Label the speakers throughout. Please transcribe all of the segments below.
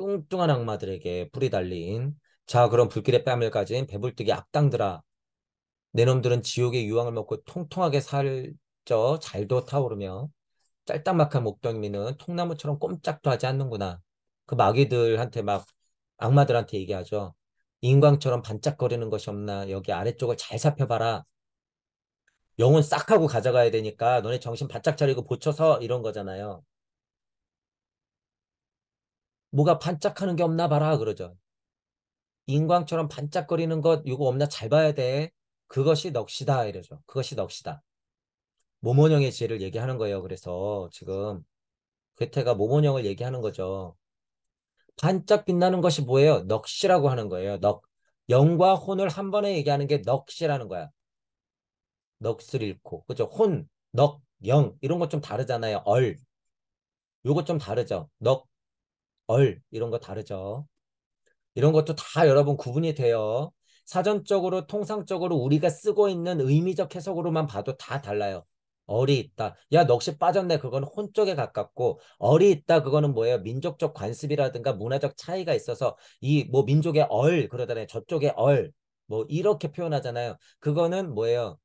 Speaker 1: 뚱뚱한 악마들에게 불이 달린 자 그럼 불길의 뺨을 가진 배불뚝이 악당들아 내 놈들은 지옥의 유황을 먹고 통통하게 살쪄 잘도 타오르며 짤딱막한 목덩미는 통나무처럼 꼼짝도 하지 않는구나 그 마귀들한테 막 악마들한테 얘기하죠 인광처럼 반짝거리는 것이 없나 여기 아래쪽을 잘 살펴봐라 영혼 싹 하고 가져가야 되니까 너네 정신 바짝 차리고 보쳐서 이런 거잖아요 뭐가 반짝하는 게 없나 봐라 그러죠. 인광처럼 반짝거리는 것 이거 없나 잘 봐야 돼. 그것이 넋이다 이러죠. 그것이 넋이다. 모모령의 지혜를 얘기하는 거예요. 그래서 지금 괴테가 모모령을 얘기하는 거죠. 반짝 빛나는 것이 뭐예요? 넋이라고 하는 거예요. 넋. 영과 혼을 한 번에 얘기하는 게 넋이라는 거야. 넋을 잃고. 그죠? 혼, 넋, 영. 이런 것 좀 다르잖아요. 얼. 요거 좀 다르죠. 넋, 얼 이런 거 다르죠. 이런 것도 다 여러분 구분이 돼요. 사전적으로 통상적으로 우리가 쓰고 있는 의미적 해석으로만 봐도 다 달라요. 얼이 있다. 야, 넋이 빠졌네. 그건 혼 쪽에 가깝고 얼이 있다. 그거는 뭐예요? 민족적 관습이라든가 문화적 차이가 있어서 이 뭐 민족의 얼 그러다네 저쪽의 얼뭐 이렇게 표현하잖아요. 그거는 뭐예요?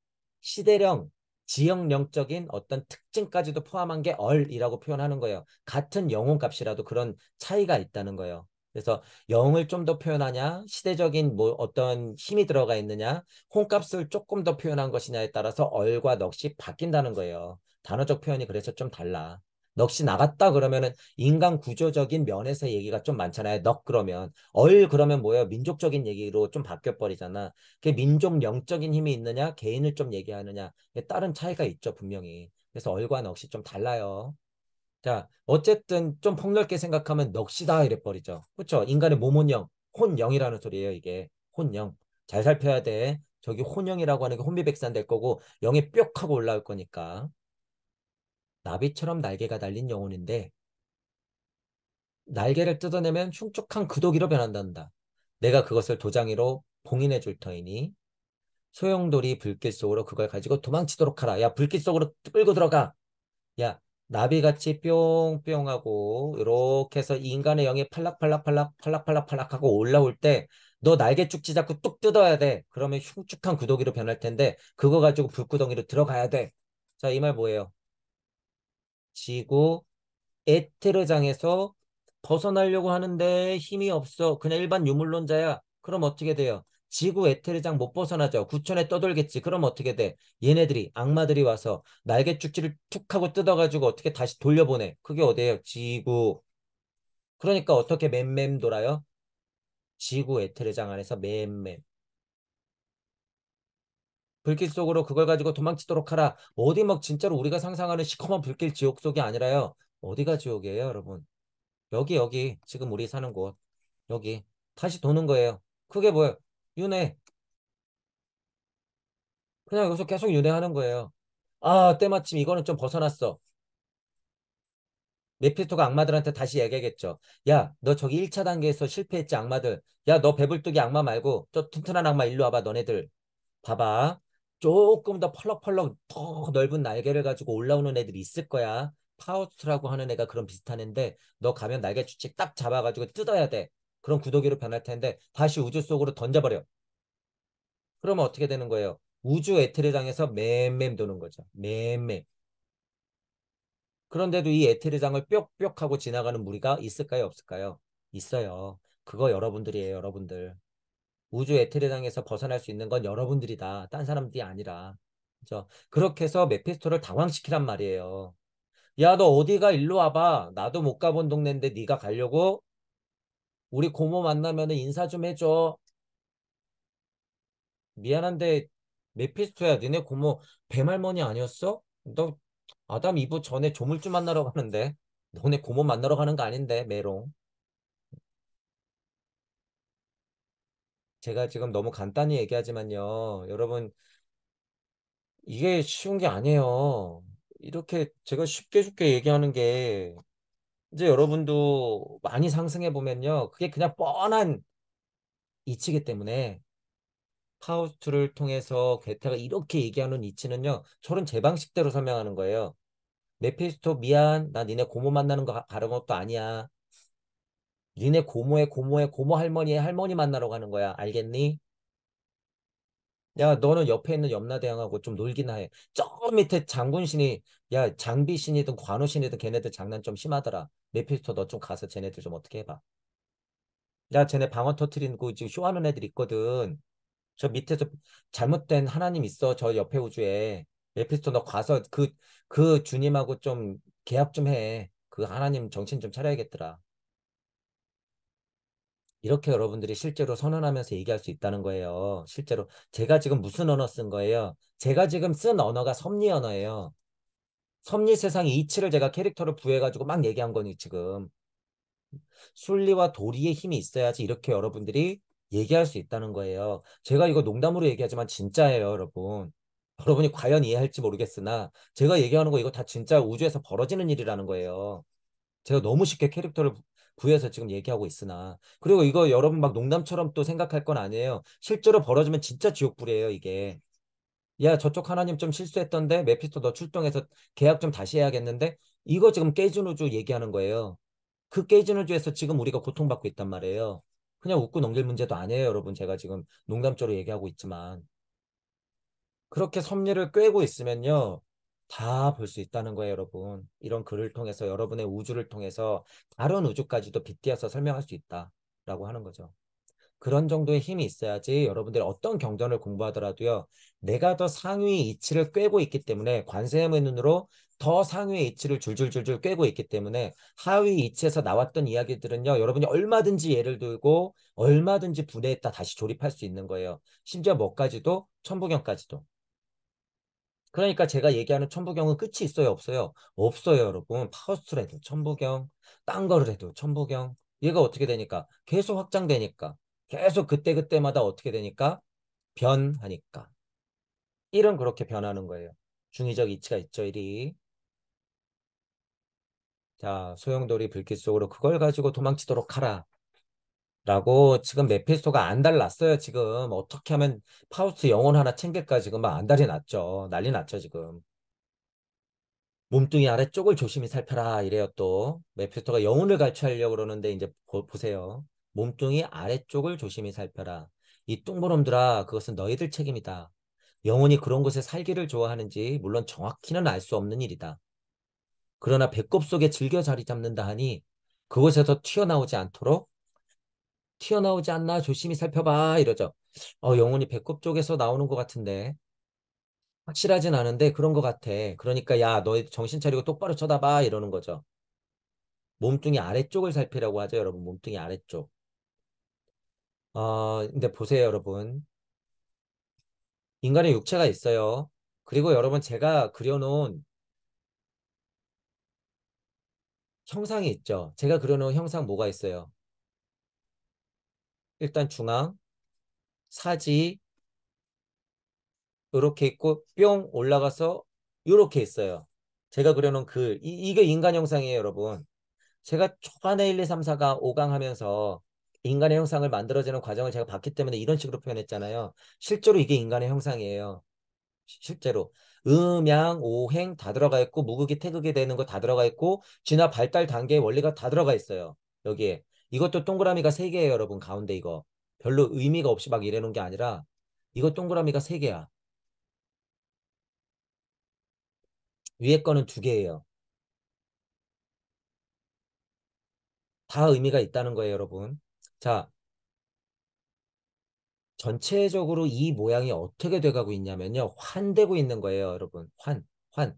Speaker 1: 시대령 지역령적인 어떤 특징까지도 포함한 게 얼이라고 표현하는 거예요. 같은 영혼 값이라도 그런 차이가 있다는 거예요. 그래서 영을 좀 더 표현하냐, 시대적인 뭐 어떤 힘이 들어가 있느냐, 혼값을 조금 더 표현한 것이냐에 따라서 얼과 넋이 바뀐다는 거예요. 단어적 표현이 그래서 좀 달라. 넋이 나갔다 그러면은 인간 구조적인 면에서 얘기가 좀 많잖아요. 넋 그러면 얼 그러면 뭐예요? 민족적인 얘기로 좀 바뀌어 버리잖아. 그게 민족 영적인 힘이 있느냐, 개인을 좀 얘기하느냐 다른 차이가 있죠 분명히. 그래서 얼과 넋이 좀 달라요. 자, 어쨌든 좀 폭넓게 생각하면 넋이다 이래 버리죠. 그렇죠? 인간의 모은 영, 혼영이라는 소리예요 이게. 혼영. 잘 살펴야 돼. 저기 혼영이라고 하는 게 혼비백산 될 거고 영이 뾱 하고 올라올 거니까. 나비처럼 날개가 달린 영혼인데 날개를 뜯어내면 흉측한 그도기로 변한단다. 내가 그것을 도장이로 봉인해 줄 터이니 소용돌이 불길 속으로 그걸 가지고 도망치도록 하라. 야 불길 속으로 끌고 들어가. 야 나비같이 뿅뿅하고 이렇게 해서 인간의 영이 팔락팔락팔락 팔락팔락팔락하고 올라올 때 너 날개 쭉지 잡고 뚝 뜯어야 돼. 그러면 흉측한 구더기로 그 변할 텐데 그거 가지고 불구덩이로 들어가야 돼. 자이 말 뭐예요? 지고 에테르장에서 벗어나려고 하는데 힘이 없어. 그냥 일반 유물론자야. 그럼 어떻게 돼요? 지구 에테르장 못 벗어나죠. 구천에 떠돌겠지. 그럼 어떻게 돼? 얘네들이 악마들이 와서 날개 축지를 툭 하고 뜯어가지고 어떻게 다시 돌려보내. 그게 어디예요? 지구. 그러니까 어떻게 맴맴 돌아요? 지구 에테르장 안에서 맴맴. 불길 속으로 그걸 가지고 도망치도록 하라. 어디 막 진짜로 우리가 상상하는 시커먼 불길 지옥 속이 아니라요. 어디가 지옥이에요, 여러분? 여기 여기 지금 우리 사는 곳 여기 다시 도는 거예요. 그게 뭐예요? 윤회. 그냥 여기서 계속 윤회하는 거예요. 아 때마침 이거는 좀 벗어났어. 메피스토가 악마들한테 다시 얘기하겠죠. 야, 너 저기 1차 단계에서 실패했지, 악마들. 야, 너 배불뚝이 악마 말고 저 튼튼한 악마 일로 와봐, 너네들. 봐봐. 조금 더 펄럭펄럭 더 넓은 날개를 가지고 올라오는 애들이 있을 거야. 파우스트라고 하는 애가 그런 비슷한 애인데 너 가면 날개 주책 딱 잡아가지고 뜯어야 돼. 그런 구더기로 변할 텐데 다시 우주 속으로 던져버려. 그러면 어떻게 되는 거예요? 우주 에테르장에서 맴맴 도는 거죠. 맴맴. 그런데도 이 에테르장을 뾱뾱 하고 지나가는 무리가 있을까요? 없을까요? 있어요. 그거 여러분들이에요. 여러분들. 우주 에테르당에서 벗어날 수 있는 건 여러분들이다. 딴 사람들이 아니라. 그죠? 렇 그렇게 해서 메피스토를 당황시키란 말이에요. 야, 너 어디가 일로 와봐. 나도 못 가본 동네인데 네가 가려고? 우리 고모 만나면 인사 좀 해줘. 미안한데 메피스토야, 너네 고모 배할머니 아니었어? 너 아담 이브 전에 조물주 만나러 가는데 너네 고모 만나러 가는 거 아닌데 메롱. 제가 지금 너무 간단히 얘기하지만요. 여러분, 이게 쉬운 게 아니에요. 이렇게 제가 쉽게 쉽게 얘기하는 게 이제 여러분도 많이 상승해 보면요. 그게 그냥 뻔한 이치기 때문에 파우스트를 통해서 괴테가 이렇게 얘기하는 이치는요. 저런제 방식대로 설명하는 거예요. 메피스토 미안. 나 니네 고모 만나는 거 가는 것도 아니야. 니네 고모의 고모의 고모 할머니의 할머니 만나러 가는 거야. 알겠니? 야, 너는 옆에 있는 염라대왕하고 좀 놀기나 해. 저 밑에 장군신이, 야, 장비신이든 관우신이든 걔네들 장난 좀 심하더라. 메피스토 너 좀 가서 쟤네들 좀 어떻게 해봐. 야, 쟤네 방어 터트리고 지금 쇼하는 애들 있거든. 저 밑에서 잘못된 하나님 있어. 저 옆에 우주에. 메피스토 너 가서 그, 그 주님하고 좀 계약 좀 해. 그 하나님 정신 좀 차려야겠더라. 이렇게 여러분들이 실제로 선언하면서 얘기할 수 있다는 거예요. 실제로 제가 지금 무슨 언어 쓴 거예요? 제가 지금 쓴 언어가 섭리 언어예요. 섭리 세상의 이치를 제가 캐릭터를 부여해가지고 막 얘기한 거니 지금. 순리와 도리의 힘이 있어야지 이렇게 여러분들이 얘기할 수 있다는 거예요. 제가 이거 농담으로 얘기하지만 진짜예요, 여러분. 여러분이 과연 이해할지 모르겠으나 제가 얘기하는 거 이거 다 진짜 우주에서 벌어지는 일이라는 거예요. 제가 너무 쉽게 캐릭터를 구해서 지금 얘기하고 있으나 그리고 이거 여러분 막 농담처럼 또 생각할 건 아니에요. 실제로 벌어지면 진짜 지옥불이에요 이게. 야 저쪽 하나님 좀 실수했던데 메피스토 너 출동해서 계약 좀 다시 해야겠는데 이거 지금 깨진 우주 얘기하는 거예요. 그 깨진 우주에서 지금 우리가 고통받고 있단 말이에요. 그냥 웃고 넘길 문제도 아니에요 여러분 제가 지금 농담처럼 얘기하고 있지만 그렇게 섭리를 꿰고 있으면요 다볼수 있다는 거예요, 여러분. 이런 글을 통해서 여러분의 우주를 통해서 다른 우주까지도 빗대어서 설명할 수 있다라고 하는 거죠. 그런 정도의 힘이 있어야지 여러분들이 어떤 경전을 공부하더라도요. 내가 더 상위 이치를 꿰고 있기 때문에 관세음의 눈으로 더 상위 이치를 줄줄줄줄 꿰고 있기 때문에 하위 이치에서 나왔던 이야기들은요. 여러분이 얼마든지 예를 들고 얼마든지 분해했다 다시 조립할 수 있는 거예요. 심지어 뭐까지도 천부경까지도. 그러니까 제가 얘기하는 천부경은 끝이 있어요, 없어요? 없어요, 여러분. 파우스트를 해도 천부경, 딴 거를 해도 천부경. 얘가 어떻게 되니까? 계속 확장되니까. 계속 그때그때마다 어떻게 되니까? 변하니까. 1은 그렇게 변하는 거예요. 중의적 이치가 있죠, 1이. 자, 소용돌이 불길 속으로 그걸 가지고 도망치도록 하라. 라고 지금 메피스토가 안달 났어요. 지금 어떻게 하면 파우스트 영혼 하나 챙길까 지금 막 안달이 났죠. 난리 났죠 지금. 몸뚱이 아래 쪽을 조심히 살펴라 이래요 또. 메피스토가 영혼을 갈취하려고 그러는데 이제 보, 보세요. 몸뚱이 아래쪽을 조심히 살펴라. 이 뚱보놈들아 그것은 너희들 책임이다. 영혼이 그런 곳에 살기를 좋아하는지 물론 정확히는 알 수 없는 일이다. 그러나 배꼽 속에 즐겨 자리 잡는다 하니 그곳에서 튀어나오지 않도록 튀어나오지 않나 조심히 살펴봐 이러죠. 어, 영혼이 배꼽 쪽에서 나오는 것 같은데 확실하진 않은데 그런 것 같아. 그러니까 야너 정신 차리고 똑바로 쳐다봐 이러는 거죠. 몸뚱이 아래쪽을 살피라고 하죠 여러분 몸뚱이 아래쪽. 어, 근데 보세요 여러분 인간의 육체가 있어요. 그리고 여러분 제가 그려놓은 형상이 있죠. 제가 그려놓은 형상 뭐가 있어요? 일단 중앙, 사지, 이렇게 있고 뿅 올라가서 이렇게 있어요. 제가 그려놓은 글, 이, 이게 인간 형상이에요 여러분. 제가 초반에 1, 2, 3, 4가 5강 하면서 인간의 형상을 만들어지는 과정을 제가 봤기 때문에 이런 식으로 표현했잖아요. 실제로 이게 인간의 형상이에요. 실제로 음양 오행 다 들어가 있고 무극이 태극이 되는 거 다 들어가 있고 진화 발달 단계의 원리가 다 들어가 있어요 여기에 이것도 동그라미가 3개예요, 여러분. 가운데 이거. 별로 의미가 없이 막 이래놓은 게 아니라 이거 동그라미가 3개야. 위에 거는 2개예요. 다 의미가 있다는 거예요, 여러분. 자, 전체적으로 이 모양이 어떻게 돼가고 있냐면요. 환되고 있는 거예요, 여러분. 환, 환.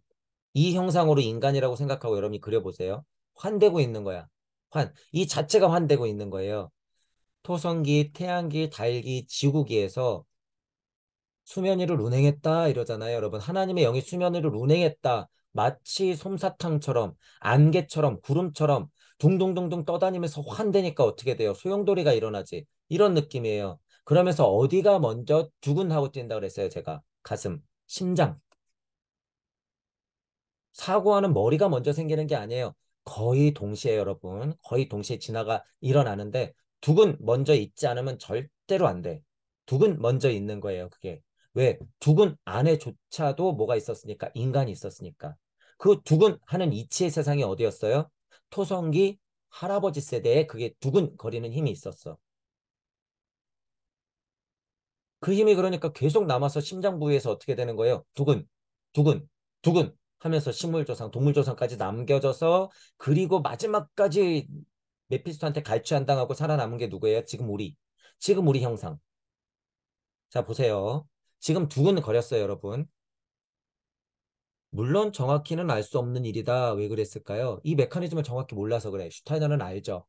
Speaker 1: 이 형상으로 인간이라고 생각하고 여러분이 그려보세요. 환되고 있는 거야. 환, 이 자체가 환되고 있는 거예요. 토성기, 태양기, 달기, 지구기에서 수면 위를 운행했다 이러잖아요. 여러분 하나님의 영이 수면 위를 운행했다. 마치 솜사탕처럼 안개처럼 구름처럼 둥둥둥둥 떠다니면서 환되니까 어떻게 돼요? 소용돌이가 일어나지 이런 느낌이에요. 그러면서 어디가 먼저 두근하고 뛴다 그랬어요. 제가 가슴, 심장. 사고하는 머리가 먼저 생기는 게 아니에요. 거의 동시에 여러분 거의 동시에 진화가 일어나는데 둑은 먼저 있지 않으면 절대로 안 돼. 둑은 먼저 있는 거예요. 그게 왜 둑은 안에조차도 뭐가 있었으니까 인간이 있었으니까 그 둑은 하는 이치의 세상이 어디였어요? 토성기 할아버지 세대에 그게 두근거리는 힘이 있었어. 그 힘이 그러니까 계속 남아서 심장 부위에서 어떻게 되는 거예요? 두근, 두근, 두근, 하면서 식물조상, 동물조상까지 남겨져서 그리고 마지막까지 메피스토한테 갈취 안 당하고 살아남은 게 누구예요? 지금 우리. 지금 우리 형상. 자, 보세요. 지금 두근 거렸어요, 여러분. 물론 정확히는 알 수 없는 일이다. 왜 그랬을까요? 이 메커니즘을 정확히 몰라서 그래. 슈타이너는 알죠.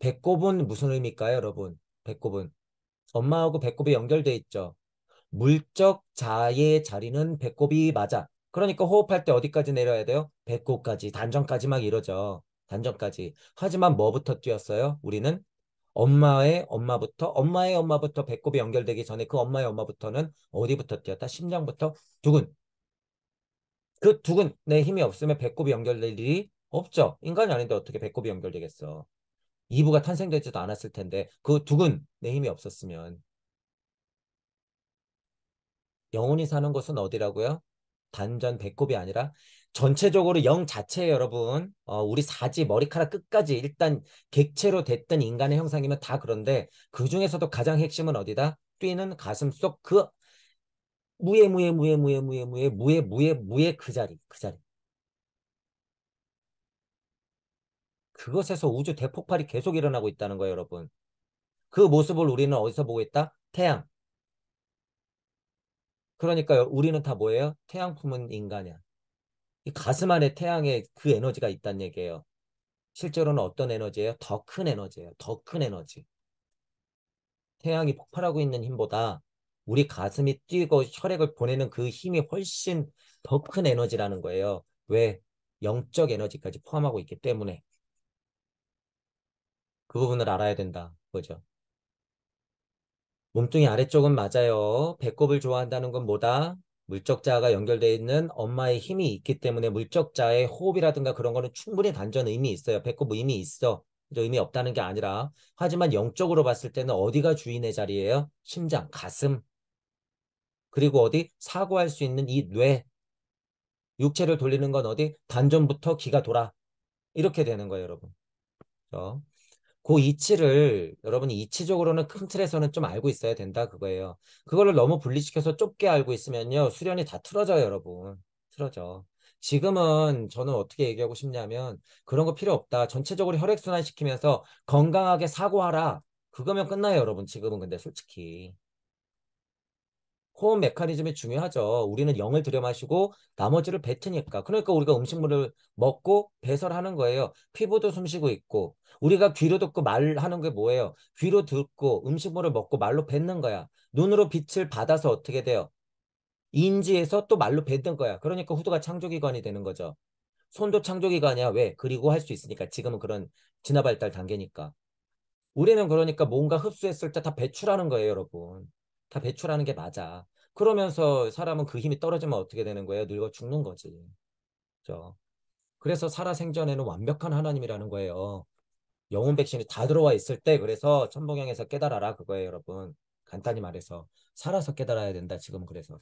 Speaker 1: 배꼽은 무슨 의미일까요, 여러분? 배꼽은. 엄마하고 배꼽이 연결돼 있죠. 물적 자의 자리는 배꼽이 맞아. 그러니까 호흡할 때 어디까지 내려야 돼요? 배꼽까지, 단전까지 막 이러죠. 단전까지. 하지만 뭐부터 뛰었어요? 우리는 엄마의 엄마부터 엄마의 엄마부터 배꼽이 연결되기 전에 그 엄마의 엄마부터는 어디부터 뛰었다? 심장부터 두근. 그두근내 힘이 없으면 배꼽이 연결될 일이 없죠. 인간이 아닌데 어떻게 배꼽이 연결되겠어. 이부가 탄생되지도 않았을 텐데 그두근내 힘이 없었으면 영혼이 사는 곳은 어디라고요? 단전 배꼽이 아니라 전체적으로 영 자체에 여러분 어, 우리 사지 머리카락 끝까지 일단 객체로 됐던 인간의 형상이면 다 그런데 그 중에서도 가장 핵심은 어디다 뛰는 가슴 속 그무에무에무에무에무에무에무에무에 무예 그 자리 그 자리 그것에서 우주 대폭발이 계속 일어나고 있다는 거예요 여러분 그 모습을 우리는 어디서 보고 있다 태양 그러니까요, 우리는 다 뭐예요? 태양 품은 인간이야. 이 가슴 안에 태양의 그 에너지가 있다는 얘기예요. 실제로는 어떤 에너지예요? 더 큰 에너지예요. 더 큰 에너지. 태양이 폭발하고 있는 힘보다 우리 가슴이 뛰고 혈액을 보내는 그 힘이 훨씬 더 큰 에너지라는 거예요. 왜? 영적 에너지까지 포함하고 있기 때문에. 그 부분을 알아야 된다. 그죠? 몸뚱이 아래쪽은 맞아요. 배꼽을 좋아한다는 건 뭐다? 물적자가 연결되어 있는 엄마의 힘이 있기 때문에 물적자의 호흡이라든가 그런 거는 충분히 단전 의미 있어요. 배꼽 뭐 의미 있어. 의미 없다는 게 아니라 하지만 영적으로 봤을 때는 어디가 주인의 자리예요? 심장, 가슴. 그리고 어디 사고할 수 있는 이 뇌. 육체를 돌리는 건 어디 단전부터 기가 돌아. 이렇게 되는 거예요, 여러분. 그그 이치를 여러분이 이치적으로는 큰 틀에서는 좀 알고 있어야 된다 그거예요. 그거를 너무 분리시켜서 좁게 알고 있으면요. 수련이 다 틀어져요, 여러분. 틀어져. 지금은 저는 어떻게 얘기하고 싶냐면 그런 거 필요 없다. 전체적으로 혈액순환 시키면서 건강하게 사고하라. 그거면 끝나요, 여러분. 지금은 근데 솔직히. 코어 메커니즘이 중요하죠. 우리는 영을 들여마시고 나머지를 뱉으니까. 그러니까 우리가 음식물을 먹고 배설하는 거예요. 피부도 숨쉬고 있고 우리가 귀로 듣고 말하는 게 뭐예요? 귀로 듣고 음식물을 먹고 말로 뱉는 거야. 눈으로 빛을 받아서 어떻게 돼요? 인지에서 또 말로 뱉는 거야. 그러니까 후두가 창조기관이 되는 거죠. 손도 창조기관이야. 왜? 그리고 할 수 있으니까. 지금은 그런 진화발달 단계니까. 우리는 그러니까 뭔가 흡수했을 때 다 배출하는 거예요, 여러분. 다 배출하는 게 맞아. 그러면서 사람은 그 힘이 떨어지면 어떻게 되는 거예요? 늙어 죽는 거지. 그죠? 그래서 살아생전에는 완벽한 하나님이라는 거예요. 영혼 백신이 다 들어와 있을 때 그래서 천봉형에서 깨달아라 그거예요, 여러분. 간단히 말해서 살아서 깨달아야 된다. 지금 그래서.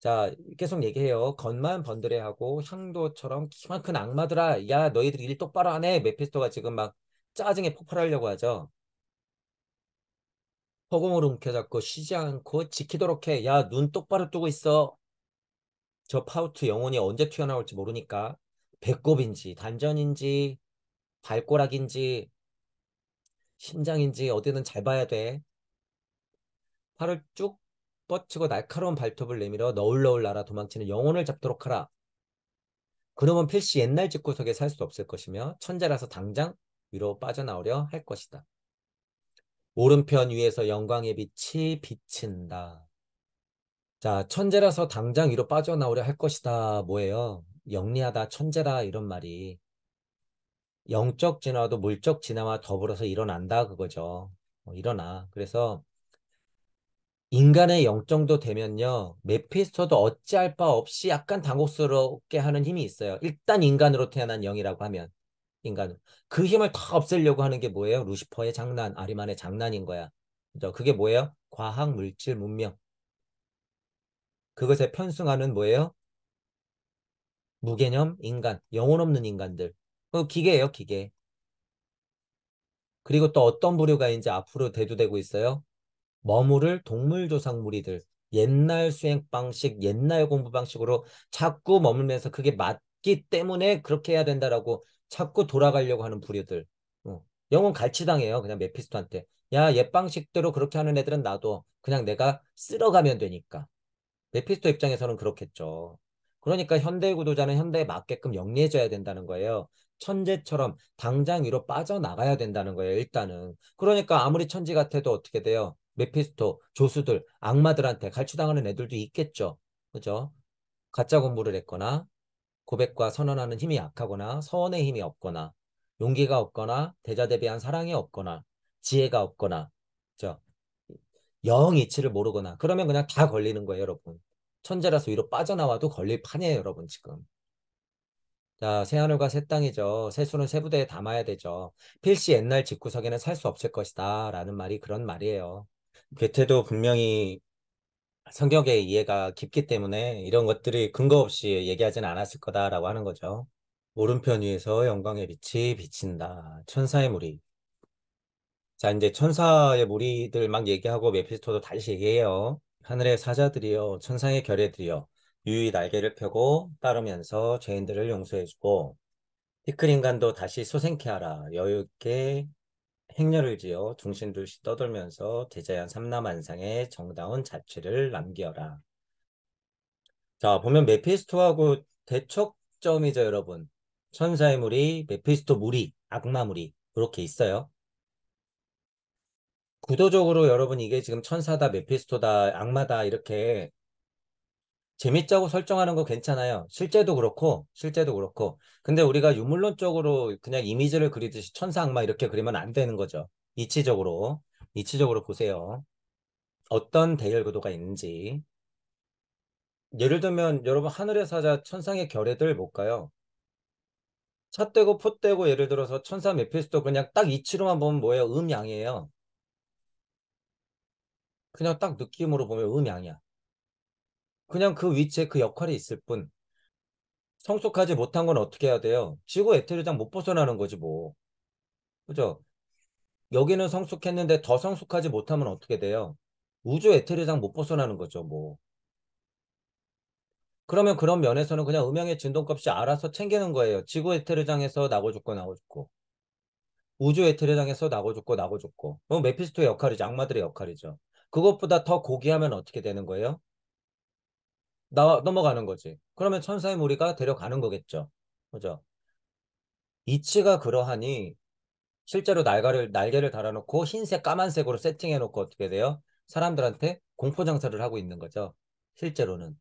Speaker 1: 자, 계속 얘기해요. 겉만 번드레하고 향도처럼 키만큰 악마들아, 야 너희들 이일 똑바로 안 해. 메피스토가 지금 막 짜증에 폭발하려고 하죠. 허공을 움켜잡고 쉬지 않고 지키도록 해. 야, 눈 똑바로 뜨고 있어. 저 파우트 영혼이 언제 튀어나올지 모르니까 배꼽인지 단전인지 발꼬락인지 심장인지 어디는 잘 봐야 돼. 팔을 쭉 뻗치고 날카로운 발톱을 내밀어 너울너울 날아 도망치는 영혼을 잡도록 하라. 그놈은 필시 옛날 집구석에 살 수 없을 것이며 천재라서 당장 위로 빠져나오려 할 것이다. 오른편 위에서 영광의 빛이 비친다. 자, 천재라서 당장 위로 빠져나오려 할 것이다. 뭐예요? 영리하다, 천재다 이런 말이 영적 진화도 물적 진화와 더불어서 일어난다 그거죠. 어, 일어나. 그래서 인간의 영정도 되면요. 메피스터도 어찌할 바 없이 약간 당혹스럽게 하는 힘이 있어요. 일단 인간으로 태어난 영이라고 하면 인간은 그 힘을 다 없애려고 하는 게 뭐예요? 루시퍼의 장난, 아리만의 장난인 거야. 그죠? 그게 뭐예요? 과학, 물질, 문명. 그것에 편승하는 뭐예요? 무개념 인간, 영혼 없는 인간들. 그 기계예요, 기계. 그리고 또 어떤 부류가 이제 앞으로 대두되고 있어요? 머무를 동물 조상 무리들. 옛날 수행 방식, 옛날 공부 방식으로 자꾸 머물면서 그게 맞기 때문에 그렇게 해야 된다라고 자꾸 돌아가려고 하는 부류들. 어. 영혼 갈치당해요. 그냥 메피스토한테. 야, 옛 방식대로 그렇게 하는 애들은 나도 그냥 내가 쓸어가면 되니까. 메피스토 입장에서는 그렇겠죠. 그러니까 현대 구도자는 현대에 맞게끔 영리해져야 된다는 거예요. 천재처럼 당장 위로 빠져나가야 된다는 거예요, 일단은. 그러니까 아무리 천지 같아도 어떻게 돼요? 메피스토, 조수들, 악마들한테 갈취당하는 애들도 있겠죠. 그죠? 가짜 공부를 했거나 고백과 선언하는 힘이 약하거나 서원의 힘이 없거나 용기가 없거나 대자 대비한 사랑이 없거나 지혜가 없거나 그죠? 영 이치를 모르거나 그러면 그냥 다 걸리는 거예요 여러분 천재라서 위로 빠져나와도 걸릴 판이에요 여러분 지금 자, 새하늘과 새 땅이죠. 새수는 새 부대에 담아야 되죠. 필시 옛날 집구석에는살 수 없을 것이다. 라는 말이 그런 말이에요. 괴태도 분명히 성격의 이해가 깊기 때문에 이런 것들이 근거 없이 얘기하진 않았을 거다라고 하는 거죠. 오른편 위에서 영광의 빛이 비친다. 천사의 무리. 자, 이제 천사의 무리들 막 얘기하고 메피스토도 다시 얘기해요. 하늘의 사자들이여, 천상의 결례들이여, 유유히 날개를 펴고 따르면서 죄인들을 용서해주고, 티끌 인간도 다시 소생케 하라. 여유 있게 행렬을 지어 중신둘씩 떠돌면서 대자연 삼남한상의 정다운 자취를 남겨라자 보면 메피스토하고 대척점이죠 여러분. 천사의 물이 메피스토 물이 악마 물이 이렇게 있어요. 구도적으로 여러분 이게 지금 천사다, 메피스토다, 악마다 이렇게 재밌자고 설정하는 거 괜찮아요. 실제도 그렇고, 실제도 그렇고. 근데 우리가 유물론적으로 그냥 이미지를 그리듯이 천사 악 이렇게 그리면 안 되는 거죠. 이치적으로, 이치적으로 보세요. 어떤 대열 구도가 있는지. 예를 들면 여러분 하늘의 사자 천상의 결애들 볼까요 찻대고 포대고 예를 들어서 천사 메피스도 그냥 딱 이치로만 보면 뭐예요? 음양이에요. 그냥 딱 느낌으로 보면 음양이야. 그냥 그 위치에 그 역할이 있을 뿐 성숙하지 못한 건 어떻게 해야 돼요? 지구 에테르장 못 벗어나는 거지 뭐. 그죠? 여기는 성숙했는데 더 성숙하지 못하면 어떻게 돼요? 우주 에테르장 못 벗어나는 거죠 뭐. 그러면 그런 면에서는 그냥 음향의 진동값이 알아서 챙기는 거예요. 지구 에테르장에서 나고 죽고 나고 죽고. 우주 에테르장에서 나고 죽고 나고 죽고. 어, 메피스토의 역할이죠. 악마들의 역할이죠. 그것보다 더 고귀하면 어떻게 되는 거예요? 나, 넘어가는 거지. 그러면 천사의 무리가 데려가는 거겠죠. 그죠? 이치가 그러하니 실제로 날개를, 날개를 달아놓고 흰색, 까만색으로 세팅해놓고 어떻게 돼요? 사람들한테 공포장사를 하고 있는 거죠. 실제로는.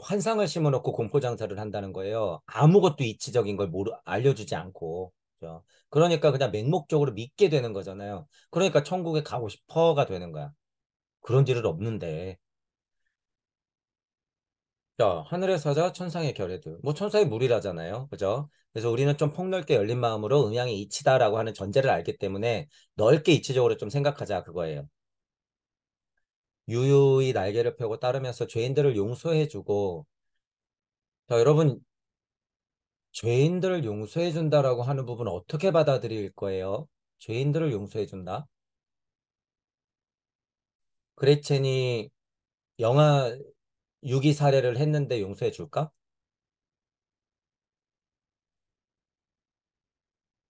Speaker 1: 환상을 심어놓고 공포장사를 한다는 거예요. 아무것도 이치적인 걸 모르, 알려주지 않고. 그죠? 그러니까 그냥 맹목적으로 믿게 되는 거잖아요. 그러니까 천국에 가고 싶어가 되는 거야. 그런 일은 없는데. 자, 하늘의 사자, 천상의 결에도. 뭐 천상의 물이라잖아요. 그죠? 그래서 우리는 좀 폭넓게 열린 마음으로 음양이 이치다라고 하는 전제를 알기 때문에 넓게 이치적으로 좀 생각하자 그거예요. 유유히 날개를 펴고 따르면서 죄인들을 용서해주고 자 여러분 죄인들을 용서해준다라고 하는 부분 어떻게 받아들일 거예요? 죄인들을 용서해준다? 그레첸이 영화 유기 살해를 했는데 용서해 줄까?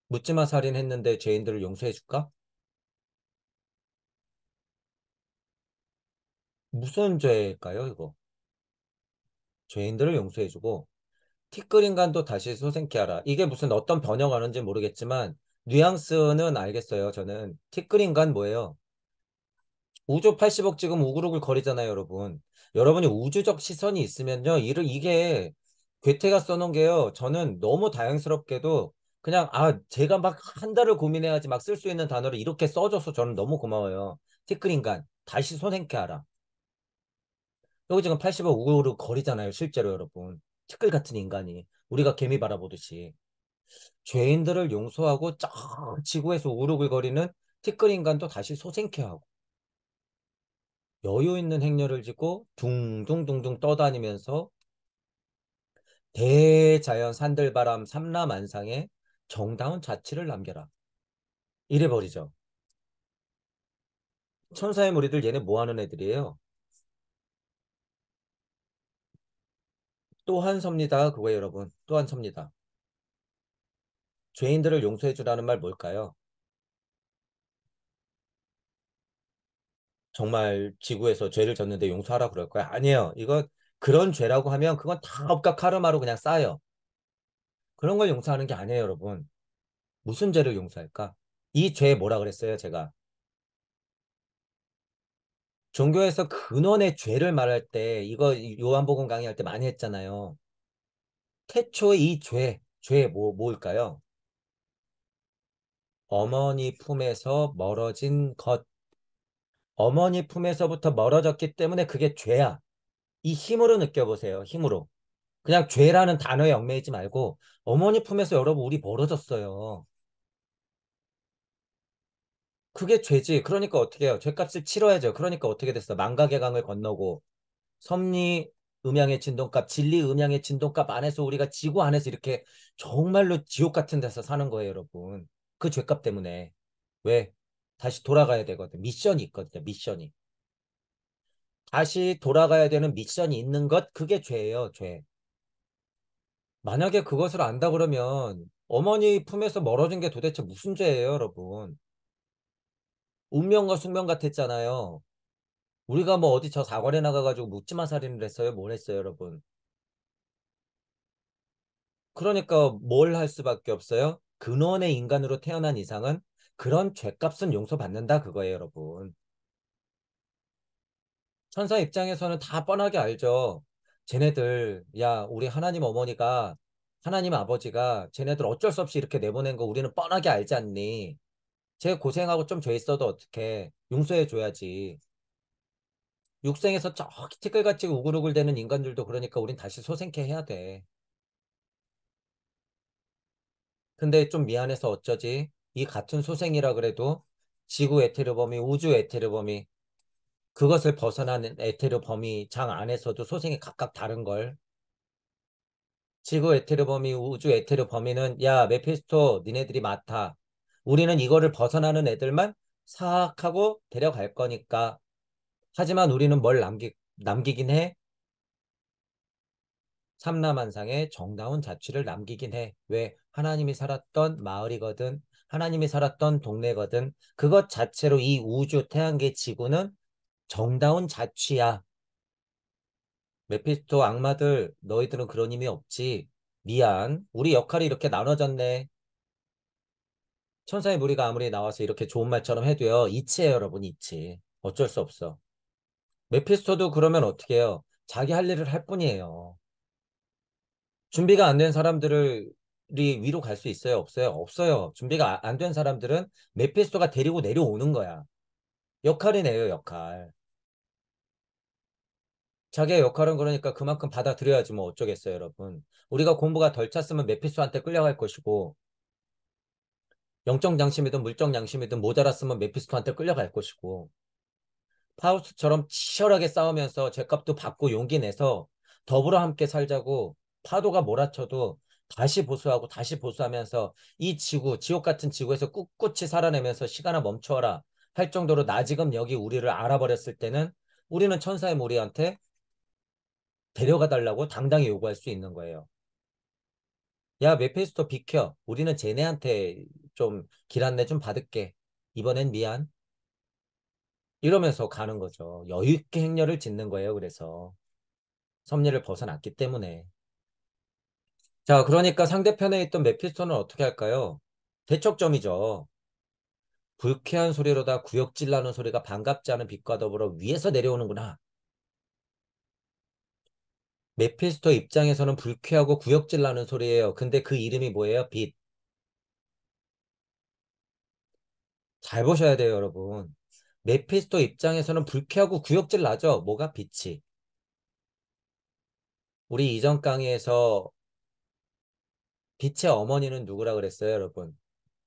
Speaker 1: 묻지마 살인했는데 죄인들을 용서해 줄까? 무슨 죄일까요, 이거? 죄인들을 용서해 주고 티끌 인간도 다시 소생케 하라. 이게 무슨 어떤 변형하는지 모르겠지만 뉘앙스는 알겠어요. 저는 티끌 인간 뭐예요? 우주 80억 지금 우글우글 거리잖아요, 여러분. 여러분이 우주적 시선이 있으면요, 이를 이게 괴테가 써놓은 게요. 저는 너무 다행스럽게도 그냥 아 제가 막 한 달을 고민해야지 막 쓸 수 있는 단어를 이렇게 써줘서 저는 너무 고마워요. 티끌 인간 다시 손행케 하라. 여기 지금 80억 우르르 거리잖아요. 실제로 여러분 티끌 같은 인간이 우리가 개미 바라보듯이 죄인들을 용서하고 쫙 지구에서 우르글거리는 티끌 인간도 다시 소생케 하고 여유 있는 행렬을 짓고 둥둥둥둥 떠다니면서 대자연 산들바람 삼라만상에 정다운 자취를 남겨라. 이래버리죠. 천사의 무리들 얘네 뭐 하는 애들이에요? 또한 섭니다. 그거예 여러분. 또한 섭니다. 죄인들을 용서해 주라는 말 뭘까요? 정말 지구에서 죄를 졌는데 용서하라 그럴 거야. 아니에요. 이건 그런 죄라고 하면 그건 다 업과 카르마로 그냥 쌓여. 그런 걸 용서하는 게 아니에요, 여러분. 무슨 죄를 용서할까? 이 죄 뭐라 그랬어요, 제가? 종교에서 근원의 죄를 말할 때 이거 요한복음 강의할 때 많이 했잖아요. 태초의 이 죄, 죄 뭐, 뭘까요? 어머니 품에서 멀어진 것. 어머니 품에서부터 멀어졌기 때문에 그게 죄야. 이 힘으로 느껴보세요. 힘으로. 그냥 죄라는 단어에 얽매이지 말고 어머니 품에서 여러분 우리 멀어졌어요. 그게 죄지. 그러니까 어떻게 해요? 죄값을 치러야죠. 그러니까 어떻게 됐어? 망가의 강을 건너고 섭리 음양의 진동값, 진리 음양의 진동값 안에서 우리가 지구 안에서 이렇게 정말로 지옥 같은 데서 사는 거예요, 여러분. 그 죄값 때문에. 왜? 다시 돌아가야 되거든. 미션이 있거든요. 미션이. 다시 돌아가야 되는 미션이 있는 것 그게 죄예요. 죄. 만약에 그것을 안다 그러면 어머니 품에서 멀어진 게 도대체 무슨 죄예요, 여러분? 운명과 숙명 같았잖아요. 우리가 뭐 어디 저사거리 나가가지고 묻지마 살인을 했어요? 뭘 했어요, 여러분? 그러니까 뭘 할 수밖에 없어요? 근원의 인간으로 태어난 이상은 그런 죄값은 용서받는다 그거예요, 여러분. 천사 입장에서는 다 뻔하게 알죠. 쟤네들, 야, 우리 하나님 어머니가, 하나님 아버지가 쟤네들 어쩔 수 없이 이렇게 내보낸 거 우리는 뻔하게 알지 않니? 쟤 고생하고 좀 죄 있어도 어떻게 용서해줘야지. 육생에서 저기 티끌같이 우글우글 대는 인간들도 그러니까 우린 다시 소생케 해야 돼. 근데 좀 미안해서 어쩌지? 이 같은 소생이라 그래도 지구 에테르 범위, 우주 에테르 범위 그것을 벗어나는 에테르 범위 장 안에서도 소생이 각각 다른 걸 지구 에테르 범위, 우주 에테르 범위는 야 메피스토 니네들이 맡아 우리는 이거를 벗어나는 애들만 사악하고 데려갈 거니까 하지만 우리는 뭘 남기, 남기긴 해? 삼라만상의 정다운 자취를 남기긴 해. 왜? 하나님이 살았던 마을이거든. 하나님이 살았던 동네거든. 그것 자체로 이 우주 태양계 지구는 정다운 자취야. 메피스토 악마들 너희들은 그런 힘이 없지. 미안. 우리 역할이 이렇게 나눠졌네. 천사의 무리가 아무리 나와서 이렇게 좋은 말처럼 해도요. 이치예요 여러분 이치. 어쩔 수 없어. 메피스토도 그러면 어떻게 해요? 자기 할 일을 할 뿐이에요. 준비가 안 된 사람들을 위로 갈 수 있어요? 없어요? 없어요. 준비가 아, 안된 사람들은 메피스토가 데리고 내려오는 거야. 역할이네요, 역할. 자기의 역할은 그러니까 그만큼 받아들여야지 뭐 어쩌겠어요, 여러분. 우리가 공부가 덜 찼으면 메피스토한테 끌려갈 것이고 영적 양심이든 물적 양심이든 모자랐으면 메피스토한테 끌려갈 것이고 파우스처럼 치열하게 싸우면서 죄값도 받고 용기 내서 더불어 함께 살자고 파도가 몰아쳐도 다시 보수하고 다시 보수하면서 이 지구 지옥 같은 지구에서 꿋꿋이 살아내면서 시간을 멈춰라 할 정도로 나 지금 여기 우리를 알아버렸을 때는 우리는 천사의 무리한테 데려가 달라고 당당히 요구할 수 있는 거예요. 야 메페스토 비켜. 우리는 쟤네한테 좀 길 안내 좀 받을게. 이번엔 미안. 이러면서 가는 거죠. 여유 있게 행렬을 짓는 거예요. 그래서 섭리를 벗어났기 때문에 자, 그러니까 상대편에 있던 메피스토는 어떻게 할까요? 대척점이죠. 불쾌한 소리로다 구역질 나는 소리가 반갑지 않은 빛과 더불어 위에서 내려오는구나. 메피스토 입장에서는 불쾌하고 구역질 나는 소리예요. 근데 그 이름이 뭐예요? 빛. 잘 보셔야 돼요, 여러분. 메피스토 입장에서는 불쾌하고 구역질 나죠? 뭐가 빛이. 우리 이전 강의에서 빛의 어머니는 누구라 그랬어요, 여러분?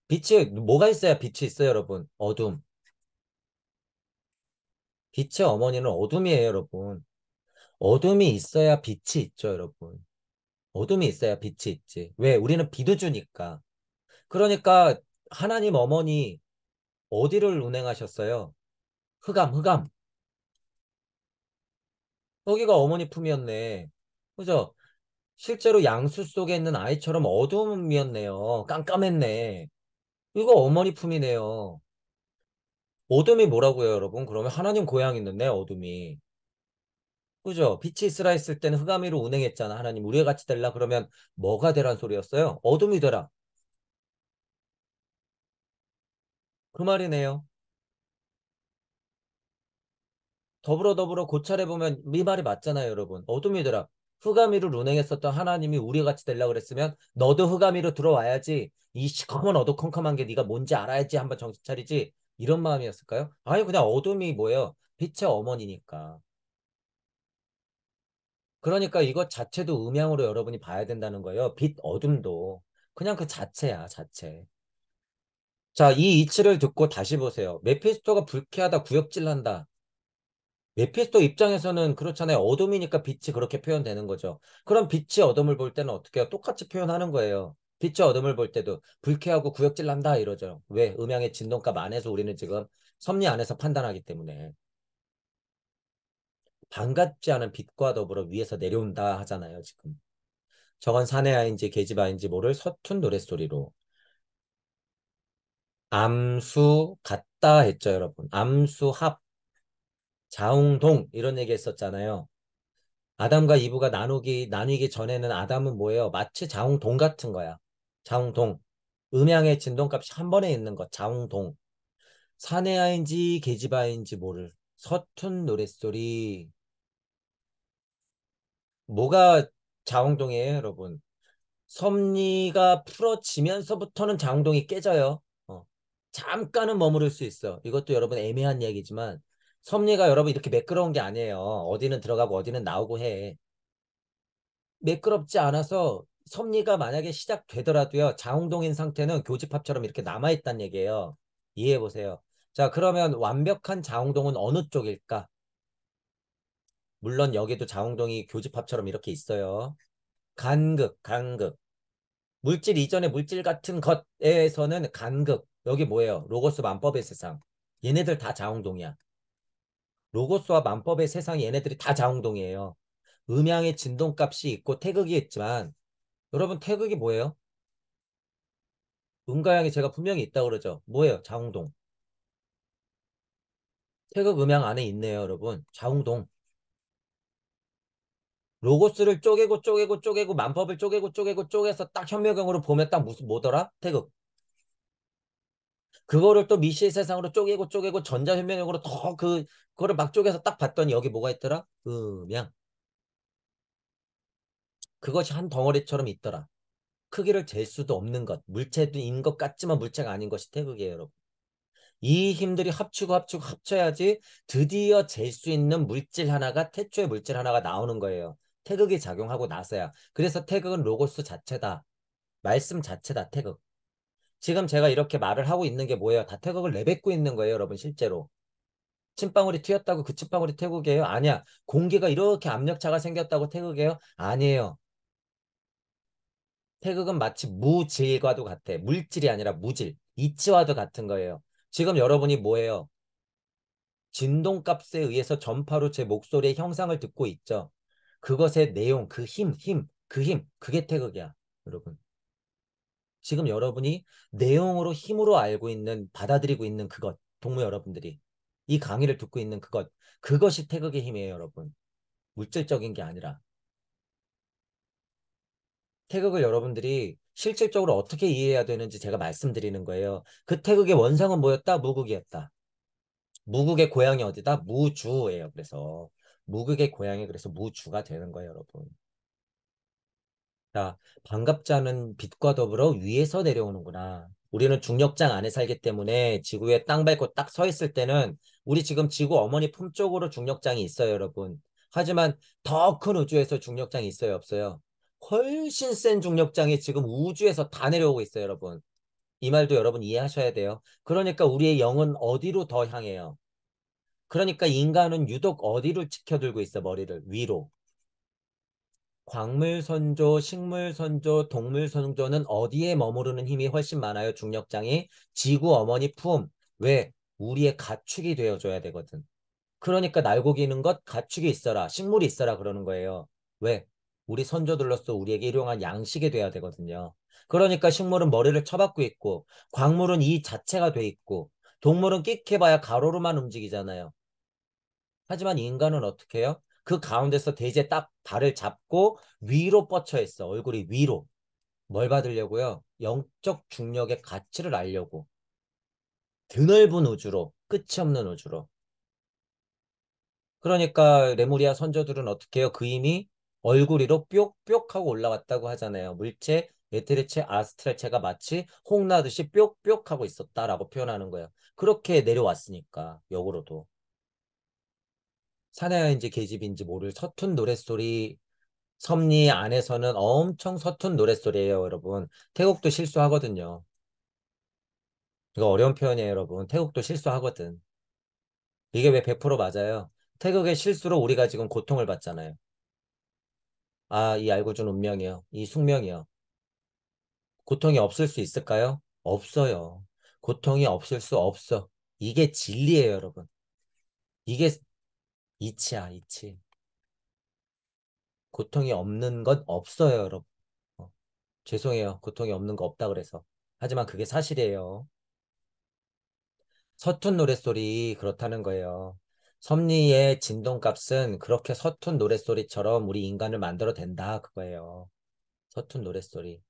Speaker 1: 빛이 뭐가 있어야 빛이 있어요, 여러분? 어둠. 빛의 어머니는 어둠이에요, 여러분. 어둠이 있어야 빛이 있죠, 여러분. 어둠이 있어야 빛이 있지. 왜? 우리는 비도 주니까. 그러니까 하나님 어머니 어디를 운행하셨어요? 흑암, 흑암. 여기가 어머니 품이었네. 그죠? 실제로 양수 속에 있는 아이처럼 어둠이었네요. 깜깜했네. 이거 어머니 품이네요. 어둠이 뭐라고요, 여러분? 그러면 하나님 고향이 있는데 어둠이. 그죠? 빛이 있으라 했을 때는 흑암이로 운행했잖아. 하나님 우리가 같이 되라 그러면 뭐가 되란 소리였어요? 어둠이 되라. 그 말이네요. 더불어 더불어 고찰해 보면 이 말이 맞잖아요, 여러분. 어둠이 되라. 흑암이를 운행했었던 하나님이 우리 같이 되려고 그랬으면 너도 흑암이로 들어와야지 이 시커먼 어두컴컴한 게 네가 뭔지 알아야지 한번 정신 차리지 이런 마음이었을까요? 아니 그냥 어둠이 뭐예요? 빛의 어머니니까. 그러니까 이것 자체도 음향으로 여러분이 봐야 된다는 거예요. 빛 어둠도 그냥 그 자체야 자체. 자, 이 이치를 듣고 다시 보세요. 메피스토가 불쾌하다, 구역질난다. 메피스토 입장에서는 그렇잖아요. 어둠이니까 빛이 그렇게 표현되는 거죠. 그럼 빛이 어둠을 볼 때는 어떻게 요 똑같이 표현하는 거예요. 빛이 어둠을 볼 때도 불쾌하고 구역질 난다 이러죠. 왜? 음향의 진동값 안에서 우리는 지금 섭리 안에서 판단하기 때문에. 반갑지 않은 빛과 더불어 위에서 내려온다 하잖아요, 지금. 저건 사내 아인지 계집 아인지 모를 서툰 노랫소리로. 암수 같다 했죠, 여러분. 암수 합. 자웅동 이런 얘기 했었잖아요. 아담과 이브가 나누기 나뉘기 전에는 아담은 뭐예요? 마치 자웅동 같은 거야. 자웅동. 음양의 진동값이 한 번에 있는 것. 자웅동. 사내아인지 계집아인지 모를 서툰 노랫소리. 뭐가 자웅동이에요, 여러분? 섭리가 풀어지면서부터는 자웅동이 깨져요. 어. 잠깐은 머무를 수 있어. 이것도 여러분 애매한 얘기지만 섬리가 여러분 이렇게 매끄러운 게 아니에요. 어디는 들어가고 어디는 나오고 해. 매끄럽지 않아서 섬리가 만약에 시작되더라도요. 자홍동인 상태는 교집합처럼 이렇게 남아있다는 얘기예요. 이해해 보세요. 자 그러면 완벽한 자홍동은 어느 쪽일까? 물론 여기도 자홍동이 교집합처럼 이렇게 있어요. 간극, 간극. 물질 이전의 물질 같은 것에서는 간극. 여기 뭐예요? 로고스 만법의 세상. 얘네들 다 자홍동이야. 로고스와 만법의 세상이 얘네들이 다자웅동이에요 음양의 진동값이 있고 태극이 있지만 여러분 태극이 뭐예요? 음가양이 제가 분명히 있다고 그러죠. 뭐예요? 자웅동 태극 음양 안에 있네요, 여러분. 자웅동 로고스를 쪼개고 쪼개고 쪼개고 만법을 쪼개고 쪼개고 쪼개서 딱현명경으로 보면 딱 무슨 뭐더라? 태극. 그거를 또 미시의 세상으로 쪼개고 쪼개고 전자현명역으로더 그, 그거를 막 쪼개서 딱 봤더니 여기 뭐가 있더라? 음양. 그것이 한 덩어리처럼 있더라. 크기를 잴 수도 없는 것, 물체인 것 같지만 물체가 아닌 것이 태극이에요, 여러분. 이 힘들이 합치고 합치고 합쳐야지 드디어 잴 수 있는 물질 하나가 태초의 물질 하나가 나오는 거예요. 태극이 작용하고 나서야. 그래서 태극은 로고스 자체다. 말씀 자체다, 태극. 지금 제가 이렇게 말을 하고 있는 게 뭐예요? 다태극을 내뱉고 있는 거예요, 여러분, 실제로. 침방울이 튀었다고 그 침방울이 태극이에요 아니야. 공기가 이렇게 압력차가 생겼다고 태극이에요? 아니에요. 태극은 마치 무질과도 같아. 물질이 아니라 무질, 이치와도 같은 거예요. 지금 여러분이 뭐예요? 진동값에 의해서 전파로 제 목소리의 형상을 듣고 있죠. 그것의 내용, 그 힘, 힘, 그 힘, 그게 태극이야, 여러분. 지금 여러분이 내용으로 힘으로 알고 있는 받아들이고 있는 그것 동무 여러분들이 이 강의를 듣고 있는 그것 그것이 태극의 힘이에요 여러분 물질적인 게 아니라 태극을 여러분들이 실질적으로 어떻게 이해해야 되는지 제가 말씀드리는 거예요 그 태극의 원상은 뭐였다 무극이었다 무극의 고향이 어디다 무주예요 그래서 무극의 고향이 그래서 무주가 되는 거예요 여러분 야, 그러니까 반갑자는 빛과 더불어 위에서 내려오는구나. 우리는 중력장 안에 살기 때문에 지구에 땅 밟고 딱 서 있을 때는 우리 지금 지구 어머니 품 쪽으로 중력장이 있어요, 여러분. 하지만 더 큰 우주에서 중력장이 있어요, 없어요? 훨씬 센 중력장이 지금 우주에서 다 내려오고 있어요, 여러분. 이 말도 여러분 이해하셔야 돼요. 그러니까 우리의 영은 어디로 더 향해요? 그러니까 인간은 유독 어디를 지켜들고 있어, 머리를? 위로. 광물선조, 식물선조, 동물선조는 어디에 머무르는 힘이 훨씬 많아요? 중력장이 지구 어머니 품. 왜? 우리의 가축이 되어줘야 되거든. 그러니까 날고기는 것 가축이 있어라, 식물이 있어라 그러는 거예요. 왜? 우리 선조들로서 우리에게 일용한 양식이 돼야 되거든요. 그러니까 식물은 머리를 쳐박고 있고 광물은 이 자체가 돼 있고 동물은 끽해봐야 가로로만 움직이잖아요. 하지만 인간은 어떻게 해요? 그 가운데서 대제 딱 발을 잡고 위로 뻗쳐 있어 얼굴이 위로. 뭘 받으려고요? 영적 중력의 가치를 알려고. 드넓은 우주로, 끝이 없는 우주로. 그러니까 레무리아 선조들은 어떻게 해요? 그 힘이 얼굴 위로 뿅뿅 하고 올라왔다고 하잖아요. 물체, 에테르체, 아스트랄체가 마치 홍나듯이 뿅뿅 하고 있었다라고 표현하는 거예요. 그렇게 내려왔으니까, 역으로도. 사나이인지 계집인지 모를 서툰 노랫소리 섭리 안에서는 엄청 서툰 노랫소리예요 여러분 태국도 실수하거든요 이거 어려운 표현이에요 여러분 태국도 실수하거든 이게 왜 100% 맞아요 태국의 실수로 우리가 지금 고통을 받잖아요 아 이 알고 준 운명이요 이 숙명이요 고통이 없을 수 있을까요? 없어요 고통이 없을 수 없어 이게 진리예요 여러분 이게 이치야 이치 고통이 없는 건 없어요 여러분 어, 죄송해요 고통이 없는 거 없다 그래서 하지만 그게 사실이에요 서툰 노랫소리 그렇다는 거예요 섭리의 진동값은 그렇게 서툰 노랫소리처럼 우리 인간을 만들어 댄다 그거예요 서툰 노랫소리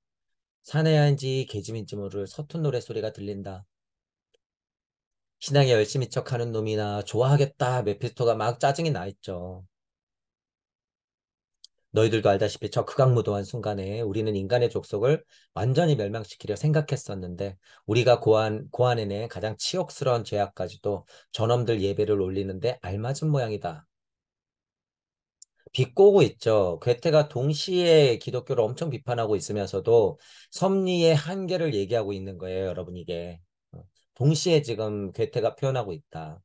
Speaker 1: 사내야인지 개지민지 모를 서툰 노랫소리가 들린다 신앙에 열심히 척하는 놈이나 좋아하겠다 메피스토가 막 짜증이 나 있죠. 너희들도 알다시피 저 극악무도한 순간에 우리는 인간의 족속을 완전히 멸망시키려 생각했었는데 우리가 고안, 고안해내 가장 치욕스러운 죄악까지도 저놈들 예배를 올리는데 알맞은 모양이다. 비꼬고 있죠. 괴테가 동시에 기독교를 엄청 비판하고 있으면서도 섭리의 한계를 얘기하고 있는 거예요, 여러분 이게. 동시에 지금 괴테가 표현하고 있다.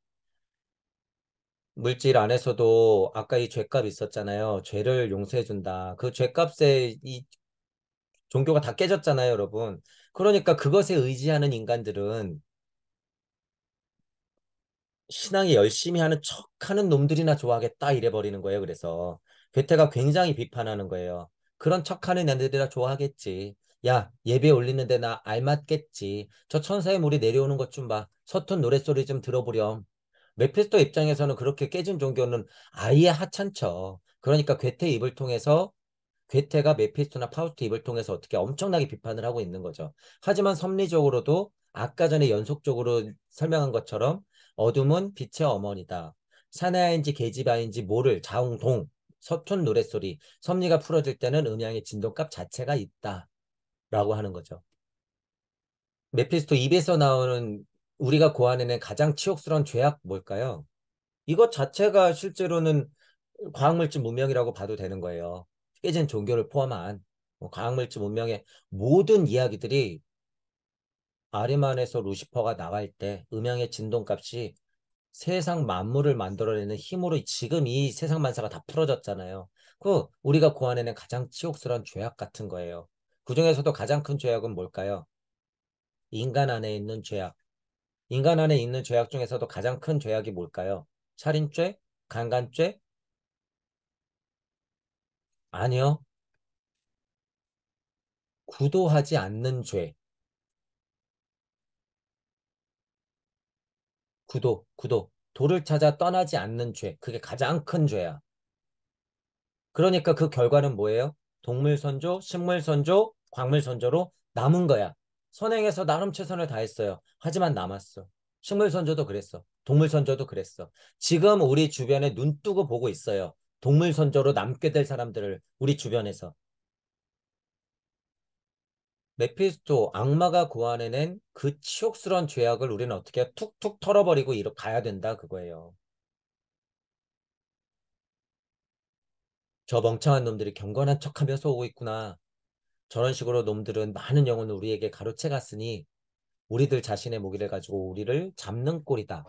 Speaker 1: 물질 안에서도 아까 이 죄값 있었잖아요. 죄를 용서해준다. 그 죄값에 이 종교가 다 깨졌잖아요, 여러분. 그러니까 그것에 의지하는 인간들은 신앙에 열심히 하는 척 하는 놈들이나 좋아하겠다 이래버리는 거예요. 그래서 괴테가 굉장히 비판하는 거예요. 그런 척 하는 애들이라 좋아하겠지. 야, 예배 올리는데 나 알맞겠지. 저 천사의 물이 내려오는 것 좀 봐. 서툰 노랫소리 좀 들어보렴. 메피스토 입장에서는 그렇게 깨진 종교는 아예 하찮죠. 그러니까 괴테 입을 통해서 괴테가 메피스토나 파우스트 입을 통해서 어떻게 엄청나게 비판을 하고 있는 거죠. 하지만 섭리적으로도 아까 전에 연속적으로 설명한 것처럼 어둠은 빛의 어머니다. 사나야인지 계집아인지 모를 자웅동, 서툰 노랫소리, 섭리가 풀어질 때는 음향의 진동값 자체가 있다. 라고 하는 거죠. 메피스토 입에서 나오는 우리가 고안해낸 가장 치욕스러운 죄악 뭘까요? 이것 자체가 실제로는 과학물질 문명이라고 봐도 되는 거예요. 깨진 종교를 포함한 뭐 과학물질 문명의 모든 이야기들이 아리만에서 루시퍼가 나갈 때 음향의 진동값이 세상 만물을 만들어내는 힘으로 지금 이 세상 만사가 다 풀어졌잖아요. 그 우리가 고안해낸 가장 치욕스러운 죄악 같은 거예요. 그중에서도 가장 큰 죄악은 뭘까요? 인간 안에 있는 죄악. 인간 안에 있는 죄악 중에서도 가장 큰 죄악이 뭘까요? 살인죄? 강간죄? 아니요. 구도하지 않는 죄. 구도, 구도. 도를 찾아 떠나지 않는 죄. 그게 가장 큰 죄야. 그러니까 그 결과는 뭐예요? 동물선조, 식물선조, 광물선조로 남은 거야. 선행에서 나름 최선을 다했어요. 하지만 남았어. 식물선조도 그랬어. 동물선조도 그랬어. 지금 우리 주변에 눈 뜨고 보고 있어요. 동물선조로 남게 될 사람들을 우리 주변에서. 메피스토 악마가 구안해낸그 치욕스러운 죄악을 우리는 어떻게 툭툭 털어버리고 이로 가야 된다 그거예요. 저 멍청한 놈들이 경건한 척하며서 오고 있구나. 저런 식으로 놈들은 많은 영혼을 우리에게 가로채 갔으니 우리들 자신의 무기를 가지고 우리를 잡는 꼴이다.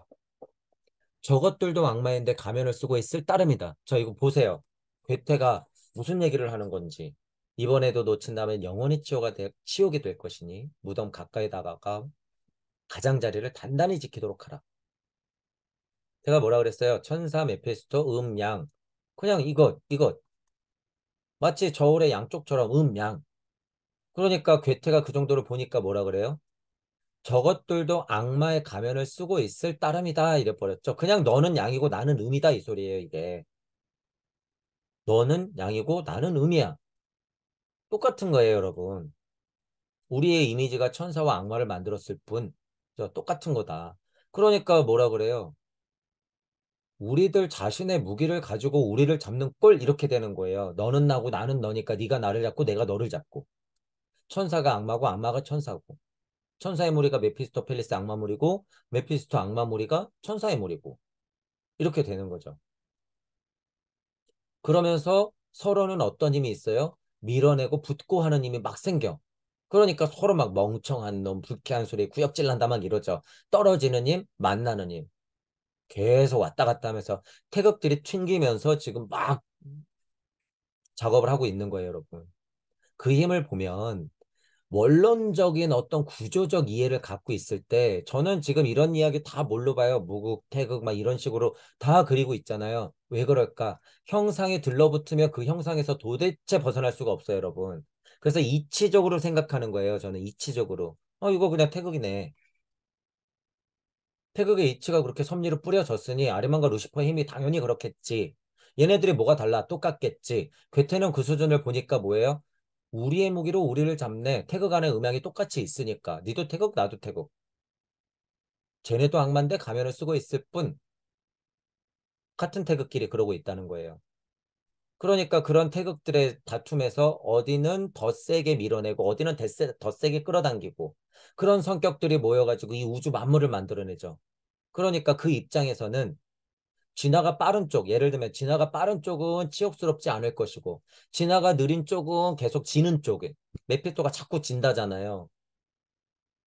Speaker 1: 저것들도 악마인데 가면을 쓰고 있을 따름이다. 저 이거 보세요. 괴테가 무슨 얘기를 하는 건지. 이번에도 놓친다면 영원히 치유가 되, 치욕이 될 것이니 무덤 가까이 다가가 가장자리를 단단히 지키도록 하라. 제가 뭐라 그랬어요? 천사, 메페스토 음, 양. 그냥 이것, 이것. 마치 저울의 양쪽처럼 음, 양. 그러니까 괴테가 그정도로 보니까 뭐라 그래요? 저것들도 악마의 가면을 쓰고 있을 따름이다 이래버렸죠. 그냥 너는 양이고 나는 음이다 이 소리예요 이게. 너는 양이고 나는 음이야. 똑같은 거예요 여러분. 우리의 이미지가 천사와 악마를 만들었을 뿐 똑같은 거다. 그러니까 뭐라 그래요? 우리들 자신의 무기를 가지고 우리를 잡는 꼴 이렇게 되는 거예요. 너는 나고 나는 너니까 네가 나를 잡고 내가 너를 잡고. 천사가 악마고 악마가 천사고 천사의 무리가 메피스토 펠리스 악마 무리고 메피스토 악마 무리가 천사의 무리고 이렇게 되는 거죠. 그러면서 서로는 어떤 힘이 있어요? 밀어내고 붙고 하는 힘이 막 생겨. 그러니까 서로 막 멍청한 놈, 불쾌한 소리, 구역질 난다 막 이러죠. 떨어지는 힘, 만나는 힘. 계속 왔다 갔다 하면서 태극들이 튕기면서 지금 막 작업을 하고 있는 거예요, 여러분. 그 힘을 보면 원론적인 어떤 구조적 이해를 갖고 있을 때 저는 지금 이런 이야기 다 뭘로 봐요? 무국 태극 막 이런 식으로 다 그리고 있잖아요. 왜 그럴까? 형상에 들러붙으면 그 형상에서 도대체 벗어날 수가 없어요, 여러분. 그래서 이치적으로 생각하는 거예요. 저는 이치적으로. 어, 이거 그냥 태극이네. 태극의 이치가 그렇게 섭리로 뿌려졌으니 아르망과 루시퍼의 힘이 당연히 그렇겠지. 얘네들이 뭐가 달라? 똑같겠지. 괴테는 그 수준을 보니까 뭐예요? 우리의 무기로 우리를 잡네. 태극 안에 음향이 똑같이 있으니까. 니도 태극, 나도 태극. 쟤네도 악만데 가면을 쓰고 있을 뿐. 같은 태극끼리 그러고 있다는 거예요. 그러니까 그런 태극들의 다툼에서 어디는 더 세게 밀어내고 어디는 더 세게 끌어당기고 그런 성격들이 모여가지고 이 우주 만물을 만들어내죠. 그러니까 그 입장에서는 진화가 빠른 쪽, 예를 들면 진화가 빠른 쪽은 치욕스럽지 않을 것이고 진화가 느린 쪽은 계속 지는 쪽에 메피토가 자꾸 진다잖아요.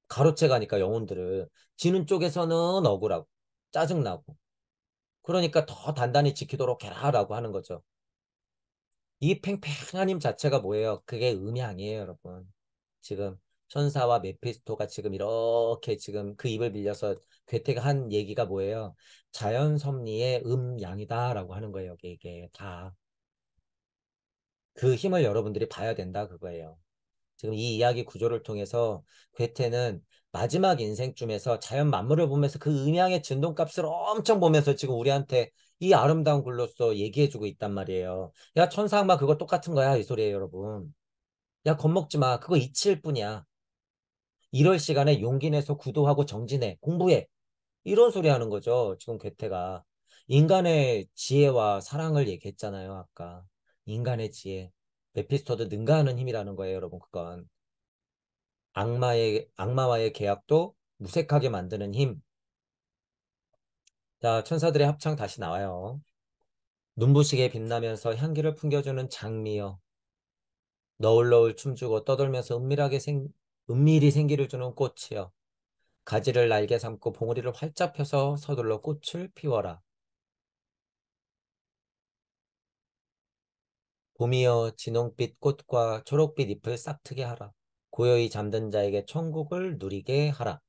Speaker 1: 가로채 가니까 영혼들을 지는 쪽에서는 억울하고 짜증나고 그러니까 더 단단히 지키도록 해라라고 하는 거죠. 이 팽팽한 힘 자체가 뭐예요? 그게 음양이에요, 여러분. 지금 천사와 메피스토가 지금 이렇게 지금 그 입을 빌려서 괴테가 한 얘기가 뭐예요? 자연 섭리의 음양이다라고 하는 거예요. 이게, 다. 그 힘을 여러분들이 봐야 된다 그거예요. 지금 이 이야기 구조를 통해서 괴테는 마지막 인생쯤에서 자연 만물을 보면서 그 음양의 진동값을 엄청 보면서 지금 우리한테 이 아름다운 글로써 얘기해주고 있단 말이에요. 야 천사 악마 그거 똑같은 거야 이 소리예요 여러분. 야 겁먹지 마 그거 이치일 뿐이야. 이럴 시간에 용기 내서 구도하고 정진해, 공부해. 이런 소리 하는 거죠. 지금 괴테가. 인간의 지혜와 사랑을 얘기했잖아요. 아까. 인간의 지혜. 베피스토도 능가하는 힘이라는 거예요, 여러분. 그건. 악마의, 악마와의 계약도 무색하게 만드는 힘. 자, 천사들의 합창 다시 나와요. 눈부시게 빛나면서 향기를 풍겨주는 장미여. 너울너울 춤추고 떠돌면서 은밀하게 생, 은밀히 생기를 주는 꽃이여 가지를 날개 삼고 봉우리를 활짝 펴서 서둘러 꽃을 피워라. 봄이여 진홍빛 꽃과 초록빛 잎을 싹트게 하라. 고요히 잠든 자에게 천국을 누리게 하라.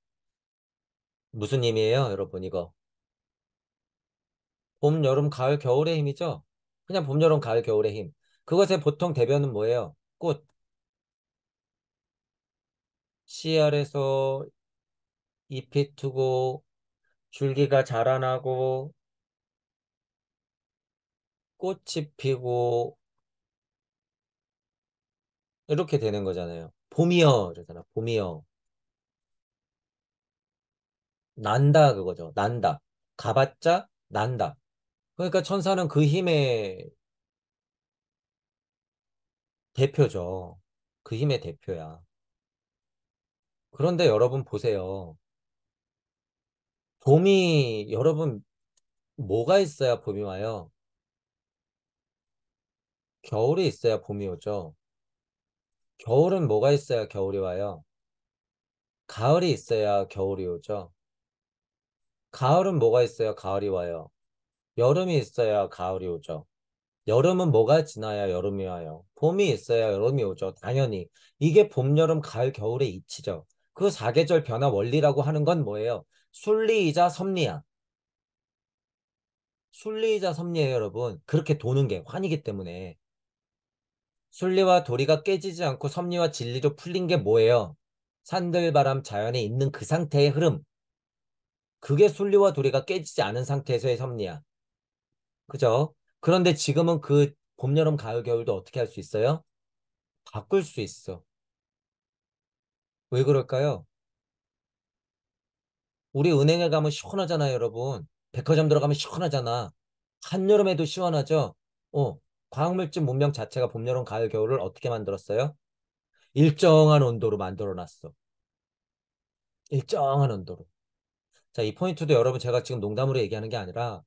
Speaker 1: 무슨 힘이에요, 여러분, 이거? 봄, 여름, 가을, 겨울의 힘이죠? 그냥 봄, 여름, 가을, 겨울의 힘. 그것의 보통 대변은 뭐예요? 꽃. 씨알에서 잎이 트고 줄기가 자라나고 꽃이 피고 이렇게 되는 거잖아요. 봄이여 이러잖아. 봄이여 난다 그거죠. 난다. 가봤자 난다. 그러니까 천사는 그 힘의 대표죠. 그 힘의 대표야. 그런데 여러분 보세요. 봄이 여러분 뭐가 있어야 봄이 와요? 겨울이 있어야 봄이 오죠. 겨울은 뭐가 있어야 겨울이 와요? 가을이 있어야 겨울이 오죠. 가을은 뭐가 있어야 가을이 와요? 여름이 있어야 가을이 오죠. 여름은 뭐가 지나야 여름이 와요? 봄이 있어야 여름이 오죠. 당연히. 이게 봄, 여름, 가을, 겨울의 이치죠. 그 사계절 변화 원리라고 하는 건 뭐예요? 순리이자 섭리야. 순리이자 섭리예요, 여러분. 그렇게 도는 게 환이기 때문에. 순리와 도리가 깨지지 않고 섭리와 진리로 풀린 게 뭐예요? 산들바람 자연에 있는 그 상태의 흐름. 그게 순리와 도리가 깨지지 않은 상태에서의 섭리야. 그죠? 그런데 지금은 그 봄, 여름, 가을, 겨울도 어떻게 할 수 있어요? 바꿀 수 있어. 왜 그럴까요? 우리 은행에 가면 시원하잖아요, 여러분. 백화점 들어가면 시원하잖아. 한여름에도 시원하죠? 어, 광물질 문명 자체가 봄, 여름, 가을, 겨울을 어떻게 만들었어요? 일정한 온도로 만들어 놨어. 일정한 온도로. 자, 이 포인트도 여러분 제가 지금 농담으로 얘기하는 게 아니라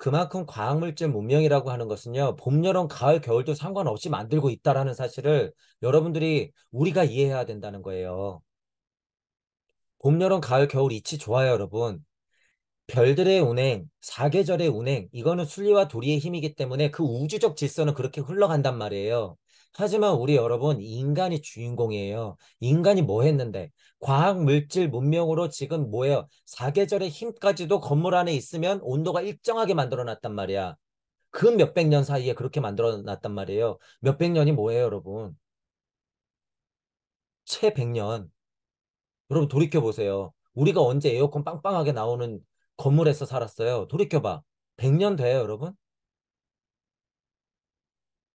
Speaker 1: 그만큼 과학물질 문명이라고 하는 것은요 봄, 여름, 가을, 겨울도 상관없이 만들고 있다라는 사실을 여러분들이 우리가 이해해야 된다는 거예요. 봄, 여름, 가을, 겨울 이치 좋아요, 여러분. 별들의 운행, 사계절의 운행, 이거는 순리와 도리의 힘이기 때문에 그 우주적 질서는 그렇게 흘러간단 말이에요. 하지만 우리 여러분 인간이 주인공이에요. 인간이 뭐 했는데 과학 물질 문명으로 지금 뭐예요? 사계절의 힘까지도 건물 안에 있으면 온도가 일정하게 만들어 놨단 말이야. 그 몇백 년 사이에 그렇게 만들어 놨단 말이에요. 몇백 년이 뭐예요, 여러분? 최백년 여러분 돌이켜 보세요. 우리가 언제 에어컨 빵빵하게 나오는 건물에서 살았어요? 돌이켜 봐. 백 년 돼요, 여러분?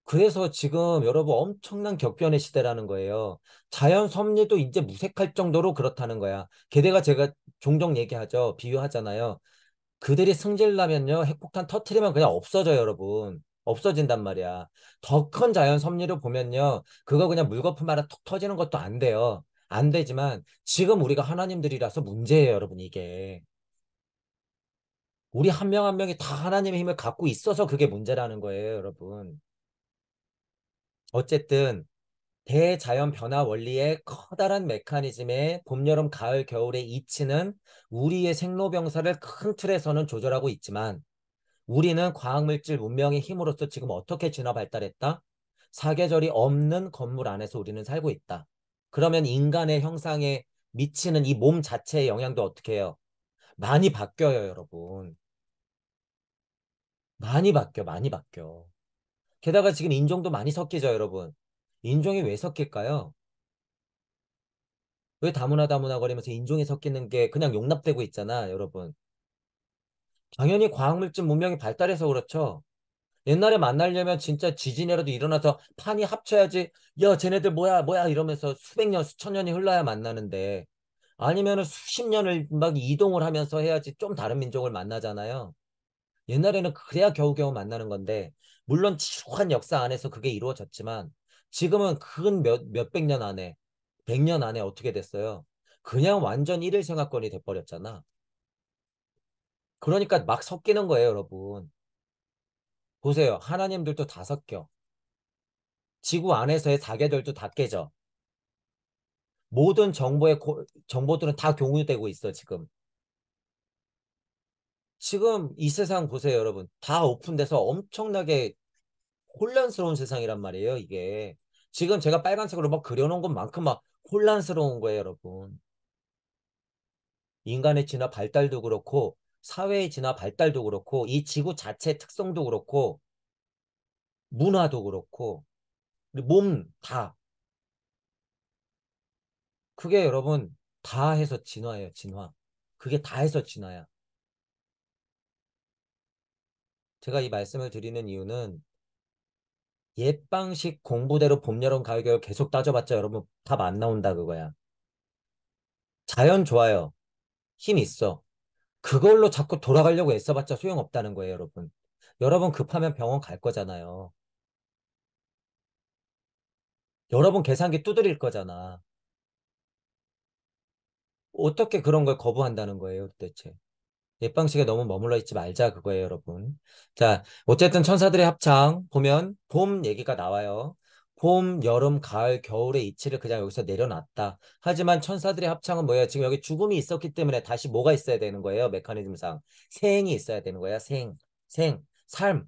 Speaker 1: 그래서 지금 여러분 엄청난 격변의 시대라는 거예요. 자연 섭리도 이제 무색할 정도로 그렇다는 거야. 게다가 제가 종종 얘기하죠. 비유하잖아요. 그들이 승질나면요. 핵폭탄 터트리면 그냥 없어져요, 여러분. 없어진단 말이야. 더 큰 자연 섭리를 보면요. 그거 그냥 물거품 하나 톡 터지는 것도 안 돼요. 안 되지만 지금 우리가 하나님들이라서 문제예요, 여러분, 이게. 우리 한 명한 한 명이 다 하나님의 힘을 갖고 있어서 그게 문제라는 거예요, 여러분. 어쨌든 대자연 변화 원리의 커다란 메커니즘의 봄, 여름, 가을, 겨울의 이치는 우리의 생로병사를 큰 틀에서는 조절하고 있지만 우리는 과학물질 문명의 힘으로써 지금 어떻게 진화 발달했다? 사계절이 없는 건물 안에서 우리는 살고 있다. 그러면 인간의 형상에 미치는 이 몸 자체의 영향도 어떻게 해요? 많이 바뀌어요, 여러분. 많이 바뀌어, 많이 바뀌어. 게다가 지금 인종도 많이 섞이죠, 여러분. 인종이 왜 섞일까요? 왜 다문화 다문화 거리면서 인종이 섞이는 게 그냥 용납되고 있잖아, 여러분. 당연히 과학물질 문명이 발달해서 그렇죠. 옛날에 만나려면 진짜 지진이라도 일어나서 판이 합쳐야지 야 쟤네들 뭐야 뭐야 이러면서 수백 년 수천 년이 흘러야 만나는데 아니면 수십 년을 막 이동을 하면서 해야지 좀 다른 민족을 만나잖아요. 옛날에는 그래야 겨우겨우 만나는 건데 물론 지속한 역사 안에서 그게 이루어졌지만 지금은 근 몇, 몇백 년 안에, 백 년 안에 어떻게 됐어요? 그냥 완전 일일 생활권이 돼버렸잖아. 그러니까 막 섞이는 거예요, 여러분. 보세요. 하나님들도 다 섞여. 지구 안에서의 사계절도 다 깨져. 모든 정보의 고, 정보들은 다 공유되고 있어, 지금. 지금 이 세상 보세요, 여러분. 다 오픈돼서 엄청나게 혼란스러운 세상이란 말이에요, 이게. 지금 제가 빨간색으로 막 그려놓은 것만큼 막 혼란스러운 거예요, 여러분. 인간의 진화 발달도 그렇고, 사회의 진화 발달도 그렇고, 이 지구 자체의 특성도 그렇고, 문화도 그렇고, 몸 다. 그게 여러분, 다 해서 진화예요, 진화. 그게 다 해서 진화야. 제가 이 말씀을 드리는 이유는 옛 방식 공부대로 봄, 여름, 가을, 겨울 계속 따져봤자 여러분 답 안 나온다 그거야. 자연 좋아요. 힘 있어. 그걸로 자꾸 돌아가려고 애써봤자 소용없다는 거예요, 여러분. 여러분 급하면 병원 갈 거잖아요. 여러분 계산기 두드릴 거잖아. 어떻게 그런 걸 거부한다는 거예요, 도대체. 옛 방식에 너무 머물러 있지 말자 그거예요, 여러분. 자, 어쨌든 천사들의 합창 보면 봄 얘기가 나와요. 봄, 여름, 가을, 겨울의 이치를 그냥 여기서 내려놨다. 하지만 천사들의 합창은 뭐예요? 지금 여기 죽음이 있었기 때문에 다시 뭐가 있어야 되는 거예요? 메커니즘상 생이 있어야 되는 거야. 생, 생, 삶,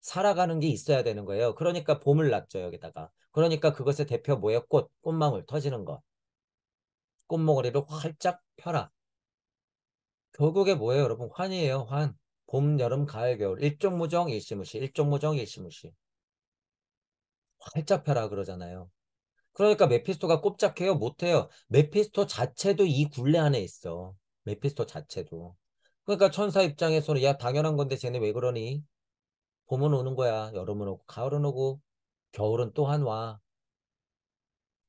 Speaker 1: 살아가는 게 있어야 되는 거예요. 그러니까 봄을 놨죠 여기다가. 그러니까 그것의 대표 뭐예요? 꽃, 꽃망울 터지는 거. 꽃몽오리를 활짝 펴라. 결국에 뭐예요, 여러분? 환이에요, 환. 봄, 여름, 가을, 겨울. 일종무정, 일시무시. 일종무정, 일시무시. 활짝 펴라 그러잖아요. 그러니까 메피스토가 꼼짝해요 못해요. 메피스토 자체도 이 굴레 안에 있어. 메피스토 자체도. 그러니까 천사 입장에서는 야 당연한 건데 쟤네 왜 그러니? 봄은 오는 거야. 여름은 오고 가을은 오고 겨울은 또 한 와.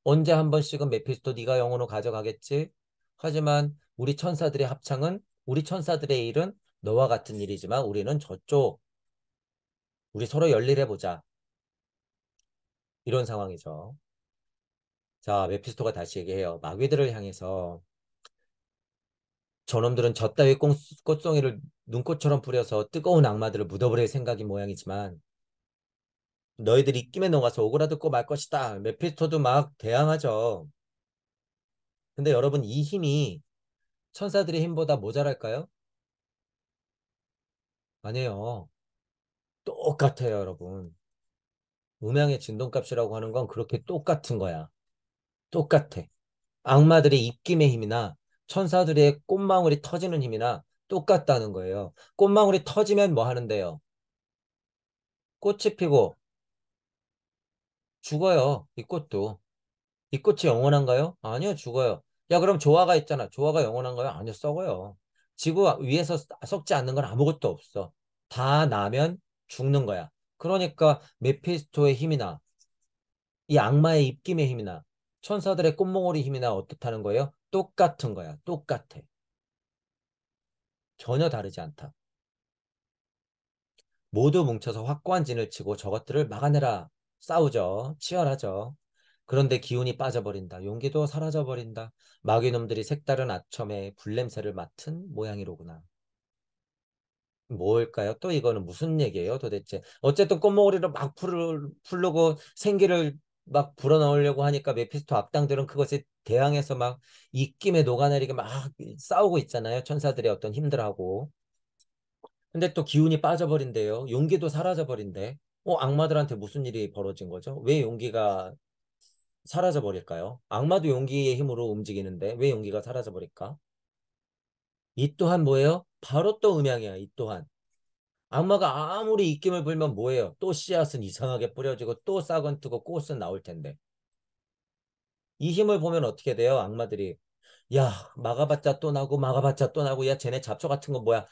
Speaker 1: 언제 한 번씩은 메피스토 네가 영혼을 가져가겠지? 하지만 우리 천사들의 합창은 우리 천사들의 일은 너와 같은 일이지만 우리는 저쪽 우리 서로 열일해 보자. 이런 상황이죠. 자, 메피스토가 다시 얘기해요. 마귀들을 향해서 저놈들은 저 따위 꽃송이를 눈꽃처럼 뿌려서 뜨거운 악마들을 묻어버릴 생각인 모양이지만 너희들입김에 녹아서 오그라듣고 말 것이다. 메피스토도 막 대항하죠. 근데 여러분 이 힘이 천사들의 힘보다 모자랄까요? 아니에요. 똑같아요, 여러분. 음향의 진동값이라고 하는 건 그렇게 똑같은 거야. 똑같아. 악마들의 입김의 힘이나 천사들의 꽃망울이 터지는 힘이나 똑같다는 거예요. 꽃망울이 터지면 뭐 하는데요? 꽃이 피고 죽어요. 이 꽃도. 이 꽃이 영원한가요? 아니요, 죽어요. 야 그럼 조화가 있잖아. 조화가 영원한 거야? 아니요 썩어요. 지구 위에서 썩지 않는 건 아무것도 없어. 다 나면 죽는 거야. 그러니까 메피스토의 힘이나 이 악마의 입김의 힘이나 천사들의 꽃몽오리 힘이나 어떻다는 거예요? 똑같은 거야. 똑같아. 전혀 다르지 않다. 모두 뭉쳐서 확고한 진을 치고 저것들을 막아내라. 싸우죠. 치열하죠. 그런데 기운이 빠져버린다. 용기도 사라져버린다. 마귀놈들이 색다른 아첨에 불냄새를 맡은 모양이로구나. 뭘까요? 또 이거는 무슨 얘기예요 도대체? 어쨌든 꽃모리로 막 풀을, 풀르고 생기를 막 불어넣으려고 하니까 메피스토 악당들은 그것에 대항해서 막 입김에 녹아내리게 막 싸우고 있잖아요. 천사들의 어떤 힘들하고. 근데 또 기운이 빠져버린대요. 용기도 사라져버린대. 어, 악마들한테 무슨 일이 벌어진 거죠? 왜 용기가 사라져 버릴까요? 악마도 용기의 힘으로 움직이는데 왜 용기가 사라져 버릴까? 이 또한 뭐예요? 바로 또 음향이야. 이 또한 악마가 아무리 입김을 불면 뭐예요? 또 씨앗은 이상하게 뿌려지고 또 싹은 뜨고 꽃은 나올 텐데 이 힘을 보면 어떻게 돼요? 악마들이 야 막아봤자 또 나고 막아봤자 또 나고 야 쟤네 잡초 같은 거 뭐야?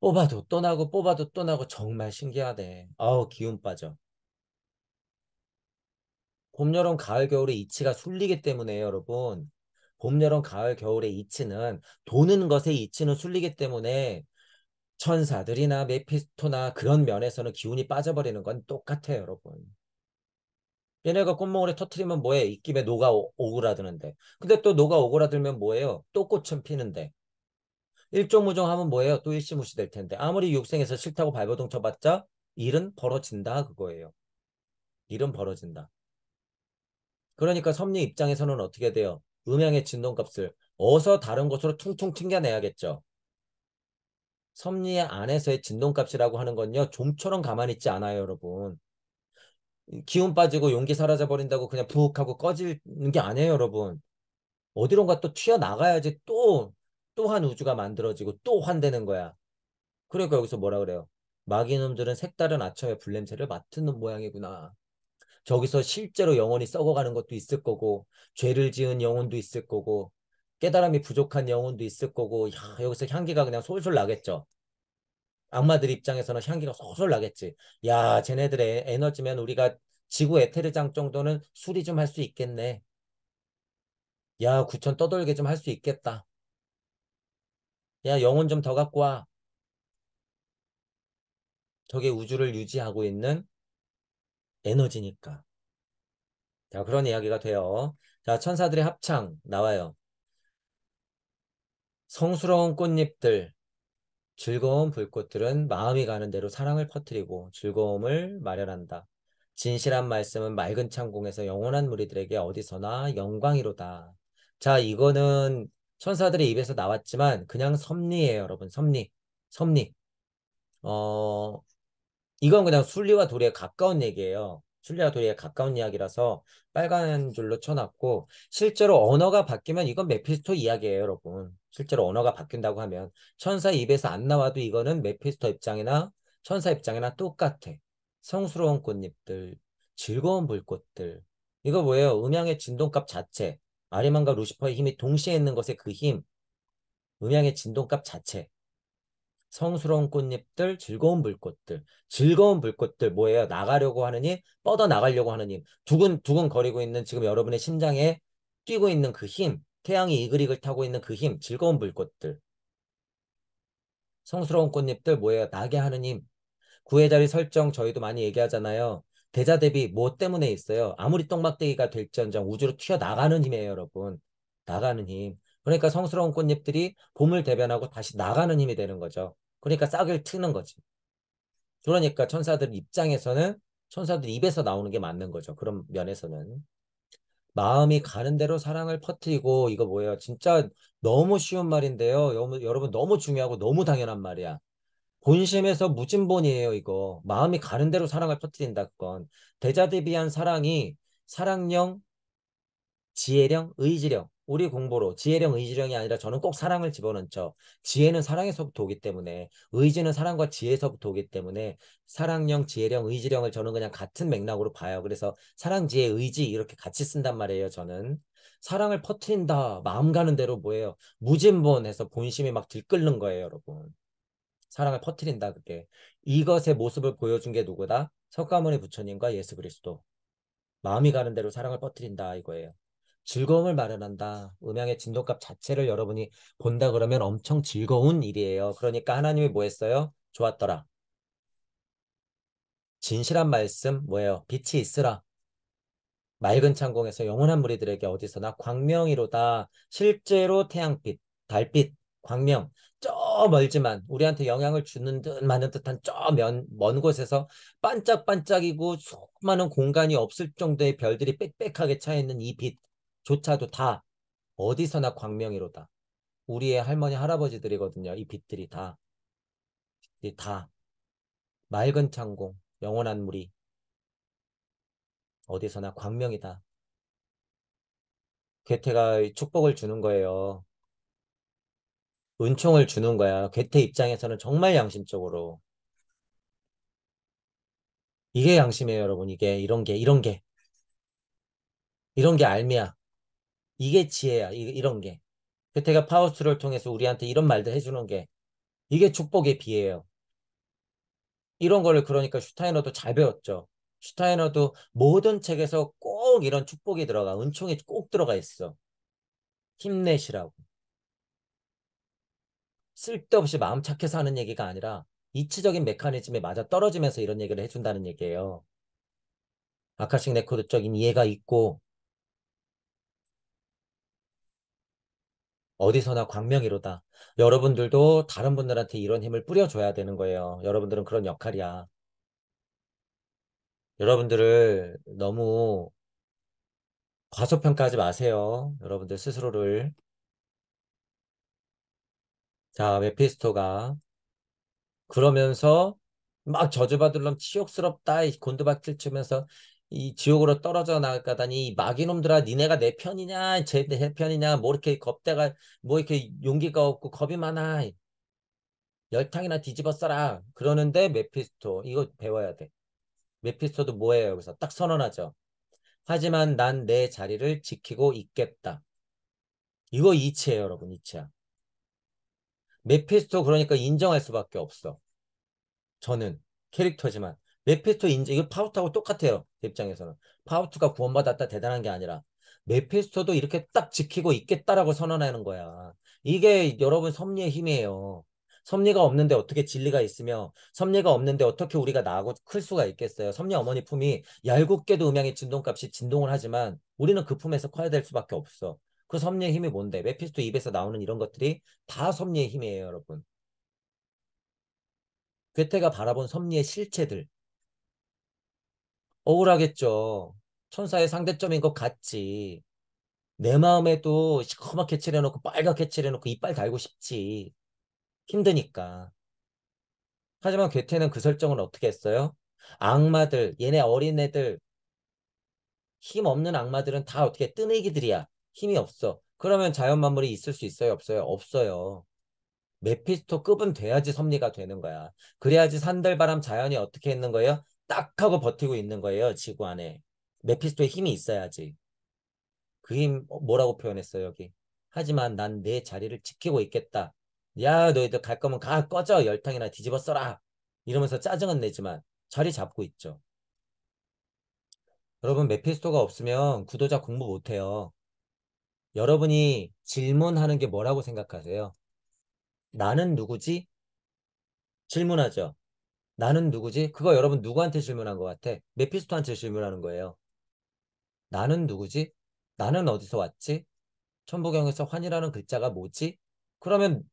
Speaker 1: 뽑아도 또 나고 뽑아도 또 나고 정말 신기하대. 아우 기운 빠져. 봄, 여름, 가을, 겨울의 이치가 술리기 때문에 여러분 봄, 여름, 가을, 겨울의 이치는 도는 것의 이치는 술리기 때문에 천사들이나 메피스토나 그런 면에서는 기운이 빠져버리는 건 똑같아요 여러분 얘네가 꽃몽울에 터트리면 뭐해 입김에 녹아 오, 그라드는데 근데 또 녹아 오그라들면 뭐해요또 꽃은 피는데 일종무종하면 뭐해요또 일시무시 될 텐데 아무리 육생에서 싫다고 발버둥 쳐봤자 일은 벌어진다 그거예요 일은 벌어진다 그러니까 섭리 입장에서는 어떻게 돼요? 음향의 진동값을 어서 다른 곳으로 퉁퉁 튕겨내야겠죠. 섭리 안에서의 진동값이라고 하는 건요. 좀처럼 가만히 있지 않아요, 여러분. 기운 빠지고 용기 사라져 버린다고 그냥 부욱 하고 꺼지는 게 아니에요, 여러분. 어디론가 또 튀어나가야지 또 또한 우주가 만들어지고 또 환되는 거야. 그러니까 여기서 뭐라 그래요? 마귀놈들은 색다른 아첨의 불냄새를 맡은 모양이구나. 저기서 실제로 영혼이 썩어가는 것도 있을 거고 죄를 지은 영혼도 있을 거고 깨달음이 부족한 영혼도 있을 거고 야, 여기서 향기가 그냥 솔솔 나겠죠. 악마들 입장에서는 향기가 솔솔 나겠지. 야 쟤네들의 에너지면 우리가 지구 에테르장 정도는 수리 좀 할 수 있겠네. 야 구천 떠돌게 좀 할 수 있겠다. 야 영혼 좀 더 갖고 와. 저게 우주를 유지하고 있는 에너지니까. 자, 그런 이야기가 돼요. 자, 천사들의 합창 나와요. 성스러운 꽃잎들, 즐거운 불꽃들은 마음이 가는 대로 사랑을 퍼뜨리고 즐거움을 마련한다. 진실한 말씀은 맑은 창공에서 영원한 무리들에게 어디서나 영광이로다. 자, 이거는 천사들의 입에서 나왔지만 그냥 섭리예요, 여러분. 섭리. 섭리. 어, 이건 그냥 순리와 도리에 가까운 얘기예요. 순리와 도리에 가까운 이야기라서 빨간 줄로 쳐놨고 실제로 언어가 바뀌면 이건 메피스토 이야기예요, 여러분. 실제로 언어가 바뀐다고 하면 천사 입에서 안 나와도 이거는 메피스토 입장이나 천사 입장이나 똑같아. 성스러운 꽃잎들, 즐거운 불꽃들. 이거 뭐예요? 음향의 진동값 자체. 아리만과 루시퍼의 힘이 동시에 있는 것의 그 힘. 음향의 진동값 자체. 성스러운 꽃잎들, 즐거운 불꽃들, 즐거운 불꽃들 뭐예요? 나가려고 하느 힘, 뻗어 나가려고 하느 힘, 두근 두근 거리고 있는 지금 여러분의 심장에 뛰고 있는 그 힘, 태양이 이글이글 타고 있는 그 힘, 즐거운 불꽃들, 성스러운 꽃잎들 뭐예요? 나게 하느님구해자리 설정 저희도 많이 얘기하잖아요. 대자 대비 뭐 때문에 있어요? 아무리 똥막대기가 될지언정 우주로 튀어나가는 힘이에요, 여러분. 나가는 힘. 그러니까 성스러운 꽃잎들이 봄을 대변하고 다시 나가는 힘이 되는 거죠. 그러니까 싹을 트는 거지. 그러니까 천사들 입장에서는 천사들 입에서 나오는 게 맞는 거죠. 그런 면에서는. 마음이 가는 대로 사랑을 퍼뜨리고 이거 뭐예요? 진짜 너무 쉬운 말인데요. 여러분 너무 중요하고 너무 당연한 말이야. 본심에서 무진본이에요, 이거. 마음이 가는 대로 사랑을 퍼뜨린다, 그건. 대자대비한 사랑이 사랑령, 지혜령, 의지령 우리 공부로 지혜령 의지령이 아니라 저는 꼭 사랑을 집어넣죠. 지혜는 사랑에서부터 오기 때문에 의지는 사랑과 지혜에서부터 오기 때문에 사랑령, 지혜령, 의지령을 저는 그냥 같은 맥락으로 봐요. 그래서 사랑, 지혜, 의지 이렇게 같이 쓴단 말이에요. 저는 사랑을 퍼트린다. 마음 가는 대로 뭐예요? 무진본해서 본심이 막 들끓는 거예요, 여러분. 사랑을 퍼트린다 그게 이것의 모습을 보여준 게 누구다? 석가모니 부처님과 예수 그리스도 마음이 가는 대로 사랑을 퍼트린다 이거예요. 즐거움을 마련한다. 음향의 진동값 자체를 여러분이 본다 그러면 엄청 즐거운 일이에요. 그러니까 하나님이 뭐 했어요? 좋았더라. 진실한 말씀 뭐예요? 빛이 있으라. 맑은 창공에서 영원한 무리들에게 어디서나 광명이로다. 실제로 태양빛, 달빛, 광명 저 멀지만 우리한테 영향을 주는 듯 많은 듯한 저먼먼 곳에서 반짝반짝이고 수많은 공간이 없을 정도의 별들이 빽빽하게 차 있는 이빛 조차도 다 어디서나 광명이로다. 우리의 할머니 할아버지들이거든요. 이 빛들이 다. 빛들이 다. 맑은 창공, 영원한 물이 어디서나 광명이다. 괴테가 축복을 주는 거예요. 은총을 주는 거야. 괴테 입장에서는 정말 양심적으로. 이게 양심이에요, 여러분. 이게 이런 게 이런 게 이런 게 알미야. 이게 지혜야. 이, 런게 그때가 파우스를 통해서 우리한테 이런 말도 해주는 게 이게 축복의 비예요. 이런 거를 그러니까 슈타이너도 잘 배웠죠. 슈타이너도 모든 책에서 꼭 이런 축복이 들어가 은총이 꼭 들어가 있어. 힘내시라고. 쓸데없이 마음 착해서 하는 얘기가 아니라 이치적인 메커니즘에 맞아 떨어지면서 이런 얘기를 해준다는 얘기예요. 아카식 레코드적인 이해가 있고 어디서나 광명이로다. 여러분들도 다른 분들한테 이런 힘을 뿌려줘야 되는 거예요. 여러분들은 그런 역할이야. 여러분들을 너무 과소평가하지 마세요. 여러분들 스스로를. 자, 메피스토가 그러면서 막 저주받을놈 치욕스럽다 곤두박질 치면서 이 지옥으로 떨어져 나가다니 마귀놈들아 니네가 내 편이냐 제 편이냐 뭐 이렇게 겁대가 뭐 이렇게 용기가 없고 겁이 많아 열탕이나 뒤집어 써라 그러는데 메피스토 이거 배워야 돼 메피스토도 뭐예요 여기서 딱 선언하죠 하지만 난 내 자리를 지키고 있겠다 이거 이치예요 여러분 이치야 메피스토 그러니까 인정할 수밖에 없어 저는 캐릭터지만 메페스토 인재 이거 파우트하고 똑같아요. 입장에서는 파우트가 구원받았다 대단한 게 아니라 메페스토도 이렇게 딱 지키고 있겠다라고 선언하는 거야. 이게 여러분 섭리의 힘이에요. 섭리가 없는데 어떻게 진리가 있으며 섭리가 없는데 어떻게 우리가 나하고 클 수가 있겠어요. 섭리 어머니 품이 얄궂게도 음향의 진동값이 진동을 하지만 우리는 그 품에서 커야 될 수밖에 없어. 그 섭리의 힘이 뭔데? 메피스토 입에서 나오는 이런 것들이 다 섭리의 힘이에요, 여러분. 괴테가 바라본 섭리의 실체들. 억울하겠죠. 천사의 상대점인 것 같지. 내 마음에도 시커멓게 칠해놓고 빨갛게 칠해놓고 이빨 달고 싶지. 힘드니까. 하지만 괴테는 그 설정을 어떻게 했어요? 악마들, 얘네 어린애들, 힘 없는 악마들은 다 어떻게 뜨내기들이야. 힘이 없어. 그러면 자연 만물이 있을 수 있어요? 없어요? 없어요. 메피스토 급은 돼야지 섭리가 되는 거야. 그래야지 산들바람 자연이 어떻게 있는 거예요? 딱 하고 버티고 있는 거예요. 지구 안에. 메피스토의 힘이 있어야지. 그힘 어, 뭐라고 표현했어요 여기. 하지만 난 내 자리를 지키고 있겠다. 야 너희들 갈 거면 가 꺼져 열탕이나 뒤집어 써라. 이러면서 짜증은 내지만 자리 잡고 있죠. 여러분 메피스토가 없으면 구도자 공부 못해요. 여러분이 질문하는 게 뭐라고 생각하세요? 나는 누구지? 질문하죠. 나는 누구지? 그거 여러분 누구한테 질문한 것 같아? 메피스토한테 질문하는 거예요. 나는 누구지? 나는 어디서 왔지? 천부경에서 환이라는 글자가 뭐지? 그러면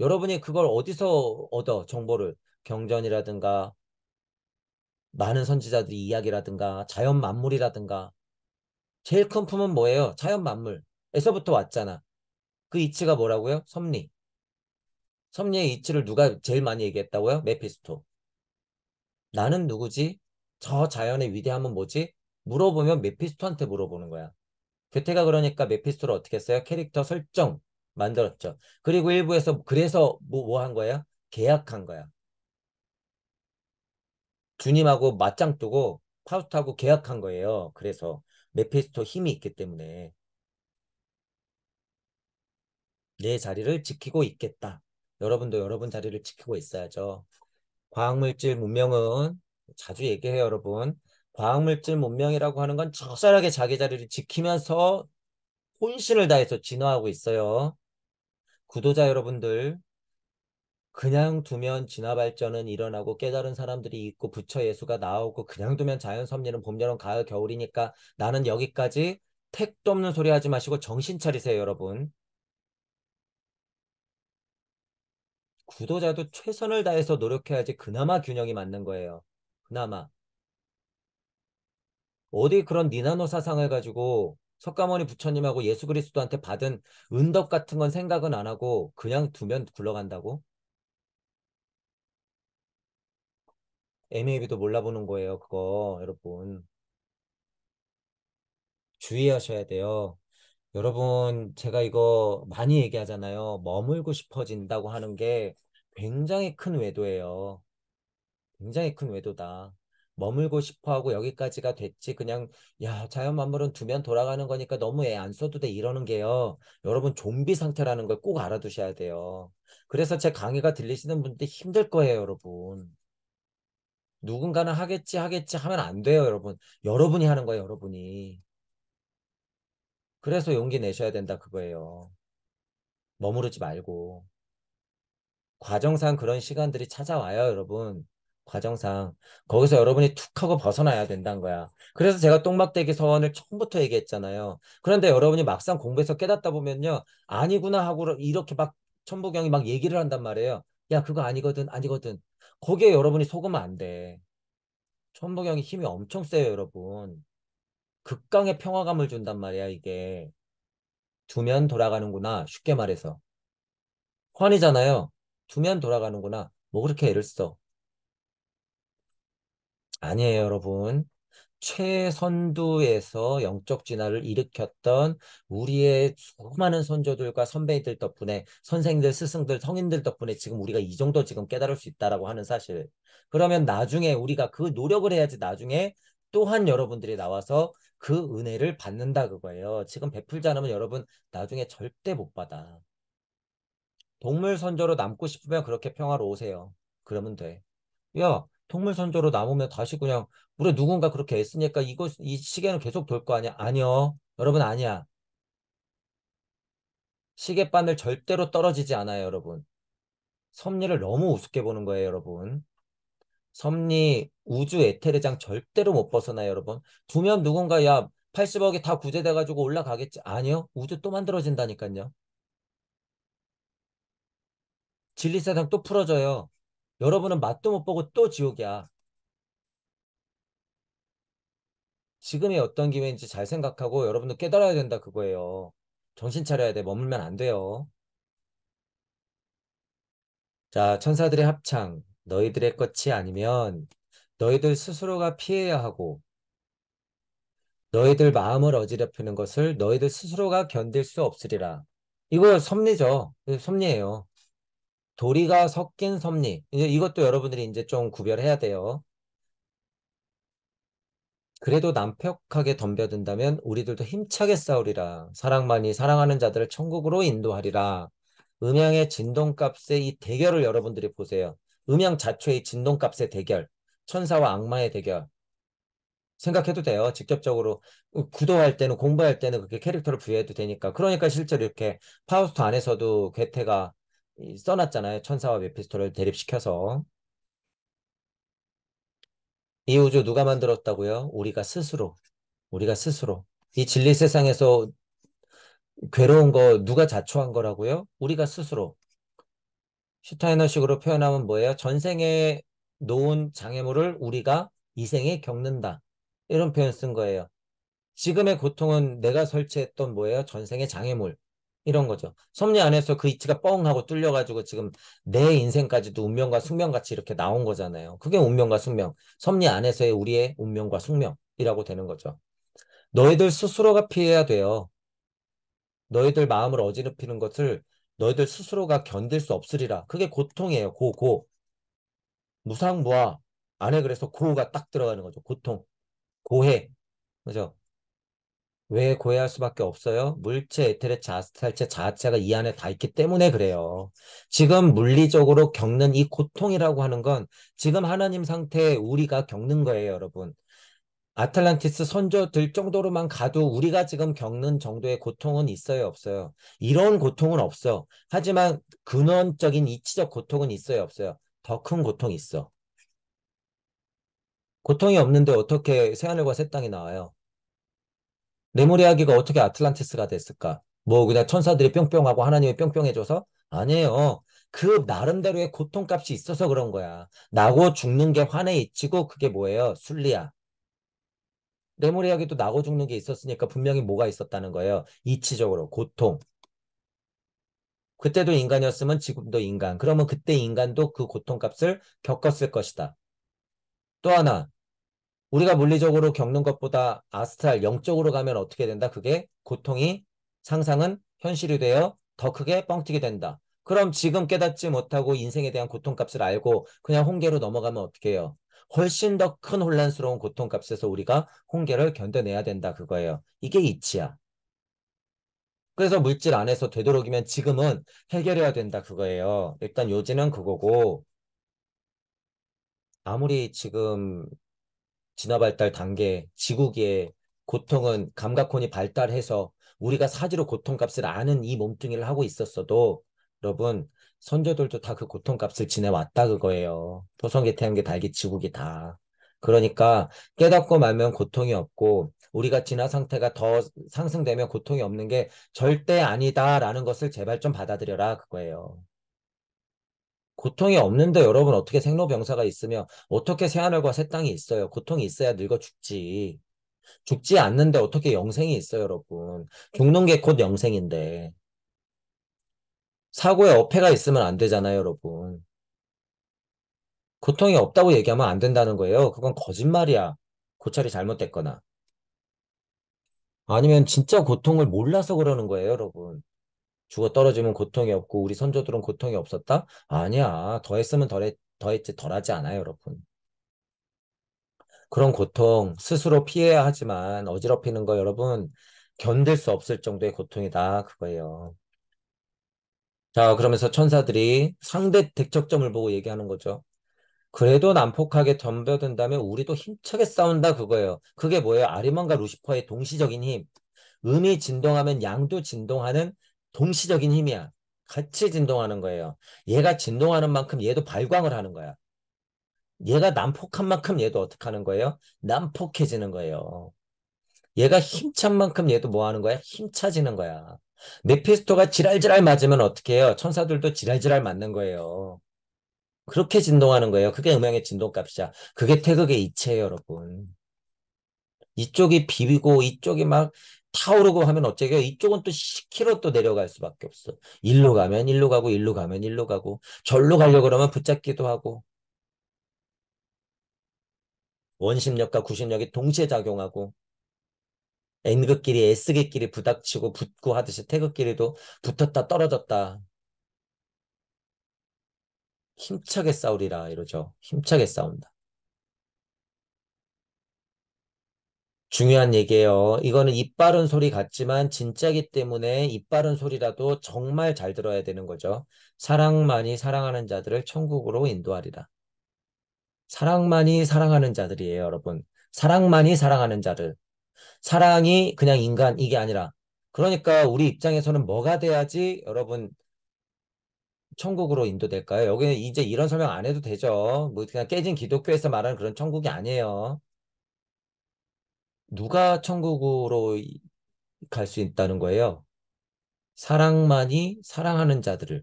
Speaker 1: 여러분이 그걸 어디서 얻어 정보를 경전이라든가 많은 선지자들이 이야기라든가 자연 만물이라든가 제일 큰 품은 뭐예요? 자연 만물에서부터 왔잖아. 그 이치가 뭐라고요? 섭리. 섭리의 이치를 누가 제일 많이 얘기했다고요? 메피스토. 나는 누구지? 저 자연의 위대함은 뭐지? 물어보면 메피스토한테 물어보는 거야. 괴테가 그러니까 메피스토를 어떻게 했어요? 캐릭터 설정 만들었죠. 그리고 일부에서 그래서 뭐뭐 한 거예요? 계약한 거야. 주님하고 맞짱 뜨고 파우스트하고 계약한 거예요. 그래서 메피스토 힘이 있기 때문에 내 자리를 지키고 있겠다. 여러분도 여러분 자리를 지키고 있어야죠. 과학물질 문명은 자주 얘기해요, 여러분. 과학물질 문명이라고 하는 건 적절하게 자기 자리를 지키면서 혼신을 다해서 진화하고 있어요. 구도자 여러분들, 그냥 두면 진화 발전은 일어나고 깨달은 사람들이 있고 부처 예수가 나오고 그냥 두면 자연 섭리는 봄, 여름, 가을, 겨울이니까 나는 여기까지 택도 없는 소리 하지 마시고 정신 차리세요, 여러분. 구도자도 최선을 다해서 노력해야지 그나마 균형이 맞는 거예요. 그나마. 어디 그런 니나노 사상을 가지고 석가모니 부처님하고 예수 그리스도한테 받은 은덕 같은 건 생각은 안 하고 그냥 두면 굴러간다고? MAB도 몰라보는 거예요, 그거, 여러분. 주의하셔야 돼요. 여러분, 제가 이거 많이 얘기하잖아요. 머물고 싶어진다고 하는 게 굉장히 큰 외도예요. 굉장히 큰 외도다. 머물고 싶어 하고 여기까지가 됐지. 그냥, 야, 자연 만물은 두면 돌아가는 거니까 너무 애 안 써도 돼. 이러는 게요. 여러분, 좀비 상태라는 걸 꼭 알아두셔야 돼요. 그래서 제 강의가 들리시는 분들 힘들 거예요, 여러분. 누군가는 하겠지, 하겠지 하면 안 돼요, 여러분. 여러분이 하는 거예요, 여러분이. 그래서 용기 내셔야 된다 그거예요. 머무르지 말고. 과정상 그런 시간들이 찾아와요, 여러분. 과정상. 거기서 여러분이 툭 하고 벗어나야 된다는 거야. 그래서 제가 똥막대기 서원을 처음부터 얘기했잖아요. 그런데 여러분이 막상 공부해서 깨닫다 보면요. 아니구나 하고 이렇게 막 천부경이 막 얘기를 한단 말이에요. 야, 그거 아니거든, 아니거든. 거기에 여러분이 속으면 안 돼. 천부경이 힘이 엄청 세요, 여러분. 극강의 평화감을 준단 말이야 이게 두면 돌아가는구나 쉽게 말해서 환이잖아요 두면 돌아가는구나 뭐 그렇게 애를 써 아니에요 여러분 최선두에서 영적 진화를 일으켰던 우리의 수많은 선조들과 선배들 덕분에 선생들, 스승들, 성인들 덕분에 지금 우리가 이 정도 지금 깨달을 수 있다라고 하는 사실. 그러면 나중에 우리가 그 노력을 해야지 나중에 또한 여러분들이 나와서 그 은혜를 받는다 그거예요. 지금 베풀지 않으면 여러분 나중에 절대 못 받아. 동물 선조로 남고 싶으면 그렇게 평화로오세요. 그러면 돼. 야, 동물 선조로 남으면 다시 그냥 우리 누군가 그렇게 애쓰니까 이거 이 시계는 계속 돌 거 아니야? 아니요. 여러분 아니야. 시계바늘 절대로 떨어지지 않아요, 여러분. 섭리를 너무 우습게 보는 거예요, 여러분. 섭니 우주 에테르장 절대로 못 벗어나요, 여러분. 두면 누군가 야 80억이 다 구제돼 가지고 올라가겠지. 아니요. 우주 또 만들어진다니까요. 진리 세상 또 풀어져요. 여러분은 맛도 못 보고 또 지옥이야. 지금이 어떤 기회인지 잘 생각하고 여러분도 깨달아야 된다 그거예요. 정신 차려야 돼. 머물면 안 돼요. 자, 천사들의 합창. 너희들의 것이 아니면 너희들 스스로가 피해야 하고 너희들 마음을 어지럽히는 것을 너희들 스스로가 견딜 수 없으리라. 이거 섭리죠. 섭리예요. 도리가 섞인 섭리. 이제 이것도 여러분들이 이제 좀 구별해야 돼요. 그래도 남편하게 덤벼든다면 우리들도 힘차게 싸우리라. 사랑만이 사랑하는 자들을 천국으로 인도하리라. 음향의 진동값의 이 대결을 여러분들이 보세요. 음향 자초의 진동값의 대결, 천사와 악마의 대결. 생각해도 돼요. 직접적으로 어, 구도할 때는 공부할 때는 그렇게 캐릭터를 부여해도 되니까. 그러니까 실제로 이렇게 파우스트 안에서도 괴테가 써놨잖아요. 천사와 메피스토를 대립시켜서. 이 우주 누가 만들었다고요? 우리가 스스로. 우리가 스스로. 이 진리 세상에서 괴로운 거 누가 자초한 거라고요? 우리가 스스로. 슈타이너식으로 표현하면 뭐예요? 전생에 놓은 장애물을 우리가 이생에 겪는다. 이런 표현 쓴 거예요. 지금의 고통은 내가 설치했던 뭐예요? 전생의 장애물. 이런 거죠. 섭리 안에서 그 이치가 뻥 하고 뚫려가지고 지금 내 인생까지도 운명과 숙명같이 이렇게 나온 거잖아요. 그게 운명과 숙명. 섭리 안에서의 우리의 운명과 숙명이라고 되는 거죠. 너희들 스스로가 피해야 돼요. 너희들 마음을 어지럽히는 것을 너희들 스스로가 견딜 수 없으리라. 그게 고통이에요. 고, 고. 무상무아. 안에 그래서 고가 딱 들어가는 거죠. 고통. 고해. 그죠? 왜 고해할 수밖에 없어요? 물체, 에테레, 자스탈체 자아체가 이 안에 다 있기 때문에 그래요. 지금 물리적으로 겪는 이 고통이라고 하는 건 지금 하나님 상태에 우리가 겪는 거예요, 여러분. 아틀란티스 선조 들 정도로만 가도 우리가 지금 겪는 정도의 고통은 있어요, 없어요? 이런 고통은 없어. 하지만 근원적인 이치적 고통은 있어요, 없어요? 더 큰 고통이 있어. 고통이 없는데 어떻게 새하늘과 새 땅이 나와요? 레모리아기가 어떻게 아틀란티스가 됐을까? 뭐 그냥 천사들이 뿅뿅하고 하나님이 뿅뿅해줘서? 아니에요. 그 나름대로의 고통값이 있어서 그런 거야. 나고 죽는 게 환의 이치고 그게 뭐예요? 순리야. 레모리학에도 나고 죽는 게 있었으니까 분명히 뭐가 있었다는 거예요. 이치적으로 고통. 그때도 인간이었으면 지금도 인간. 그러면 그때 인간도 그 고통값을 겪었을 것이다. 또 하나, 우리가 물리적으로 겪는 것보다 아스트랄, 영적으로 가면 어떻게 된다? 그게 고통이 상상은 현실이 되어 더 크게 뻥튀기 된다. 그럼 지금 깨닫지 못하고 인생에 대한 고통값을 알고 그냥 홍계로 넘어가면 어떻게 해요? 훨씬 더 큰 혼란스러운 고통값에서 우리가 홍계를 견뎌내야 된다 그거예요. 이게 이치야. 그래서 물질 안에서 되도록이면 지금은 해결해야 된다 그거예요. 일단 요지는 그거고 아무리 지금 진화발달 단계 지구기의 고통은 감각혼이 발달해서 우리가 사지로 고통값을 아는 이 몸뚱이를 하고 있었어도 여러분 선조들도 다 그 고통값을 지내왔다 그거예요. 토성계 태양계 달기 지국이 다. 그러니까 깨닫고 말면 고통이 없고 우리가 진화 상태가 더 상승되면 고통이 없는 게 절대 아니다라는 것을 제발 좀 받아들여라 그거예요. 고통이 없는데 여러분 어떻게 생로병사가 있으며 어떻게 새하늘과 새 땅이 있어요. 고통이 있어야 늙어 죽지. 죽지 않는데 어떻게 영생이 있어요 여러분. 죽는 게 곧 영생인데. 사고에 어폐가 있으면 안 되잖아요, 여러분. 고통이 없다고 얘기하면 안 된다는 거예요. 그건 거짓말이야. 고찰이 잘못됐거나. 아니면 진짜 고통을 몰라서 그러는 거예요, 여러분. 죽어 떨어지면 고통이 없고 우리 선조들은 고통이 없었다? 아니야. 더했으면 덜했, 더했지 덜하지 않아요, 여러분. 그런 고통 스스로 피해야 하지만 어지럽히는 거 여러분 견딜 수 없을 정도의 고통이다 그거예요. 자, 그러면서 천사들이 상대 대척점을 보고 얘기하는 거죠. 그래도 난폭하게 덤벼든다면 우리도 힘차게 싸운다 그거예요. 그게 뭐예요? 아리만과 루시퍼의 동시적인 힘. 음이 진동하면 양도 진동하는 동시적인 힘이야. 같이 진동하는 거예요. 얘가 진동하는 만큼 얘도 발광을 하는 거야. 얘가 난폭한 만큼 얘도 어떻게 하는 거예요? 난폭해지는 거예요. 얘가 힘찬 만큼 얘도 뭐 하는 거야? 힘차지는 거야. 메피스토가 지랄지랄 맞으면 어떻게 해요? 천사들도 지랄지랄 맞는 거예요. 그렇게 진동하는 거예요. 그게 음향의 진동값이야. 그게 태극의 이체예요, 여러분. 이쪽이 비비고 이쪽이 막 타오르고 하면 어째요? 이쪽은 또 10km 또 내려갈 수밖에 없어. 일로 가면 일로 가고 일로 가면 일로 가고 절로 가려고 그러면 붙잡기도 하고 원심력과 구심력이 동시에 작용하고 N극끼리 S극끼리 부닥치고 붙고 하듯이 태극끼리도 붙었다 떨어졌다. 힘차게 싸우리라 이러죠. 힘차게 싸운다. 중요한 얘기예요. 이거는 입빠른 소리 같지만 진짜기 때문에 입빠른 소리라도 정말 잘 들어야 되는 거죠. 사랑만이 사랑하는 자들을 천국으로 인도하리라. 사랑만이 사랑하는 자들이에요, 여러분. 사랑만이 사랑하는 자들. 사랑이 그냥 인간 이게 아니라 그러니까 우리 입장에서는 뭐가 돼야지 여러분 천국으로 인도될까요? 여기는 이제 이런 설명 안 해도 되죠. 뭐 그냥 깨진 기독교에서 말하는 그런 천국이 아니에요. 누가 천국으로 갈 수 있다는 거예요? 사랑만이 사랑하는 자들을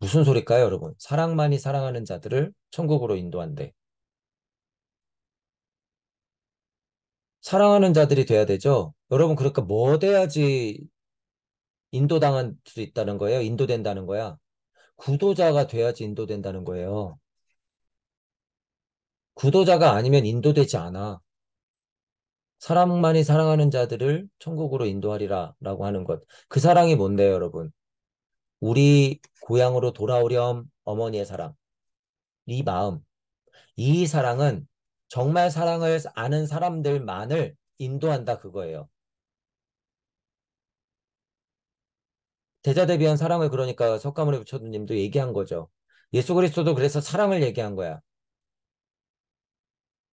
Speaker 1: 무슨 소리일까요, 여러분? 사랑만이 사랑하는 자들을 천국으로 인도한대. 사랑하는 자들이 돼야 되죠. 여러분 그러니까 뭐 돼야지 인도당할 수 있다는 거예요. 인도된다는 거야. 구도자가 돼야지 인도된다는 거예요. 구도자가 아니면 인도되지 않아. 사랑만이 사랑하는 자들을 천국으로 인도하리라 라고 하는 것. 그 사랑이 뭔데요, 여러분? 우리 고향으로 돌아오렴 어머니의 사랑. 이 마음. 이 사랑은 정말 사랑을 아는 사람들만을 인도한다 그거예요. 대자대비한 사랑을 그러니까 석가모니 부처님도 얘기한 거죠. 예수 그리스도도 그래서 사랑을 얘기한 거야.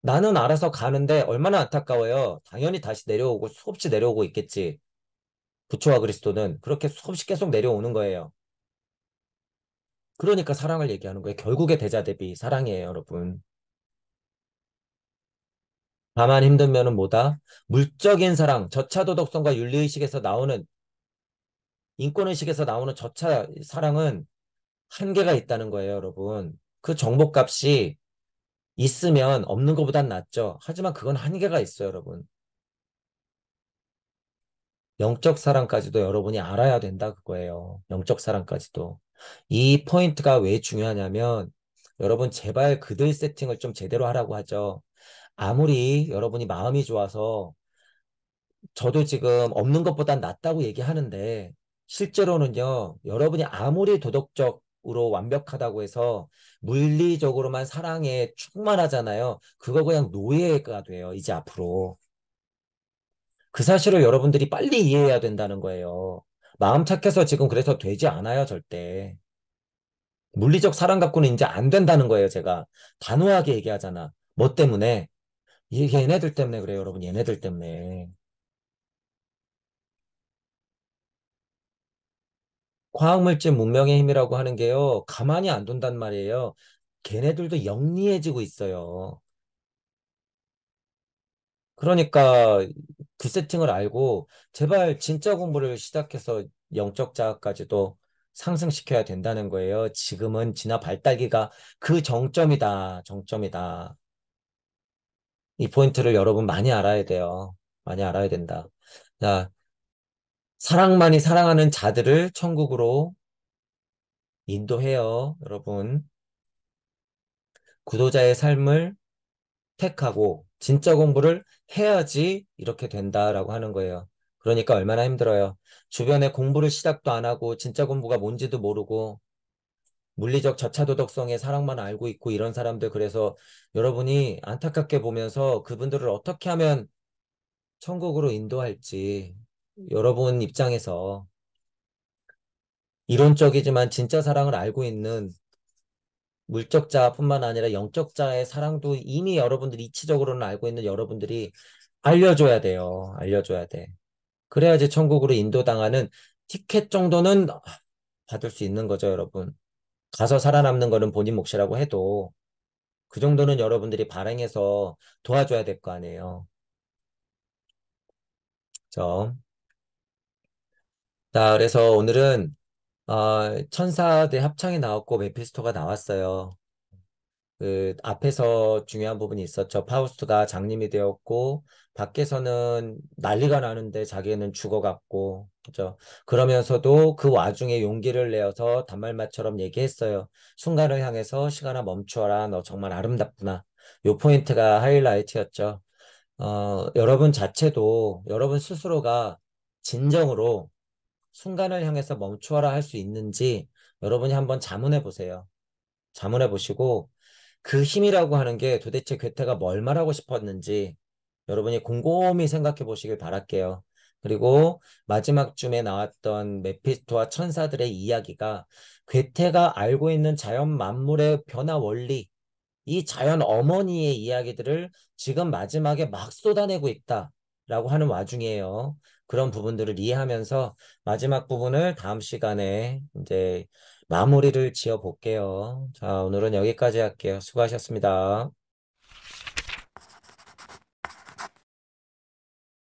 Speaker 1: 나는 알아서 가는데 얼마나 안타까워요. 당연히 다시 내려오고 수없이 내려오고 있겠지. 부처와 그리스도는 그렇게 수없이 계속 내려오는 거예요. 그러니까 사랑을 얘기하는 거예요. 결국에 대자대비 사랑이에요, 여러분. 다만 힘든 면은 뭐다? 물적인 사랑, 저차 도덕성과 윤리의식에서 나오는 인권의식에서 나오는 저차 사랑은 한계가 있다는 거예요, 여러분. 그 정보값이 있으면 없는 것보단 낫죠. 하지만 그건 한계가 있어요, 여러분. 영적 사랑까지도 여러분이 알아야 된다 그거예요. 영적 사랑까지도. 이 포인트가 왜 중요하냐면 여러분 제발 그들 세팅을 좀 제대로 하라고 하죠. 아무리 여러분이 마음이 좋아서 저도 지금 없는 것보단 낫다고 얘기하는데 실제로는요, 여러분이 아무리 도덕적으로 완벽하다고 해서 물리적으로만 사랑에 충만하잖아요. 그거 그냥 노예가 돼요, 이제 앞으로. 그 사실을 여러분들이 빨리 이해해야 된다는 거예요. 마음 착해서 지금 그래서 되지 않아요, 절대. 물리적 사랑 갖고는 이제 안 된다는 거예요, 제가. 단호하게 얘기하잖아. 뭐 때문에? 얘네들 때문에 그래요, 여러분. 얘네들 때문에. 과학물질 문명의 힘이라고 하는 게요. 가만히 안둔단 말이에요. 걔네들도 영리해지고 있어요. 그러니까 그 세팅을 알고 제발 진짜 공부를 시작해서 영적 자아까지도 상승시켜야 된다는 거예요. 지금은 진화 발달기가 그 정점이다. 정점이다. 이 포인트를 여러분 많이 알아야 돼요. 많이 알아야 된다. 자, 사랑만이 사랑하는 자들을 천국으로 인도해요, 여러분. 구도자의 삶을 택하고 진짜 공부를 해야지 이렇게 된다라고 하는 거예요. 그러니까 얼마나 힘들어요. 주변에 공부를 시작도 안 하고 진짜 공부가 뭔지도 모르고 물리적 자차도덕성의 사랑만 알고 있고 이런 사람들 그래서 여러분이 안타깝게 보면서 그분들을 어떻게 하면 천국으로 인도할지 음. 여러분 입장에서 이론적이지만 진짜 사랑을 알고 있는 물적자뿐만 아니라 영적자의 사랑도 이미 여러분들이 이치적으로는 알고 있는 여러분들이 알려줘야 돼요. 알려줘야 돼. 그래야지 천국으로 인도당하는 티켓 정도는 받을 수 있는 거죠, 여러분. 가서 살아남는 거는 본인 몫이라고 해도 그 정도는 여러분들이 발행해서 도와줘야 될 거 아니에요. 그죠? 자, 그래서 오늘은 어, 천사대 합창이 나왔고 메피스토가 나왔어요. 그 앞에서 중요한 부분이 있었죠. 파우스트가 장님이 되었고 밖에서는 난리가 나는데 자기는 죽어갔고 그죠 그러면서도 그 와중에 용기를 내어서 단말마처럼 얘기했어요 순간을 향해서 시간아 멈추어라 너 정말 아름답구나 요 포인트가 하이라이트였죠 어 여러분 자체도 여러분 스스로가 진정으로 순간을 향해서 멈추어라 할 수 있는지 여러분이 한번 자문해 보세요 자문해 보시고 그 힘이라고 하는 게 도대체 괴테가 뭘 말하고 싶었는지 여러분이 곰곰이 생각해 보시길 바랄게요. 그리고 마지막 쯤에 나왔던 메피스토와 천사들의 이야기가 괴테가 알고 있는 자연 만물의 변화 원리, 이 자연 어머니의 이야기들을 지금 마지막에 막 쏟아내고 있다라고 하는 와중이에요. 그런 부분들을 이해하면서 마지막 부분을 다음 시간에 이제 마무리를 지어 볼게요. 자, 오늘은 여기까지 할게요. 수고하셨습니다.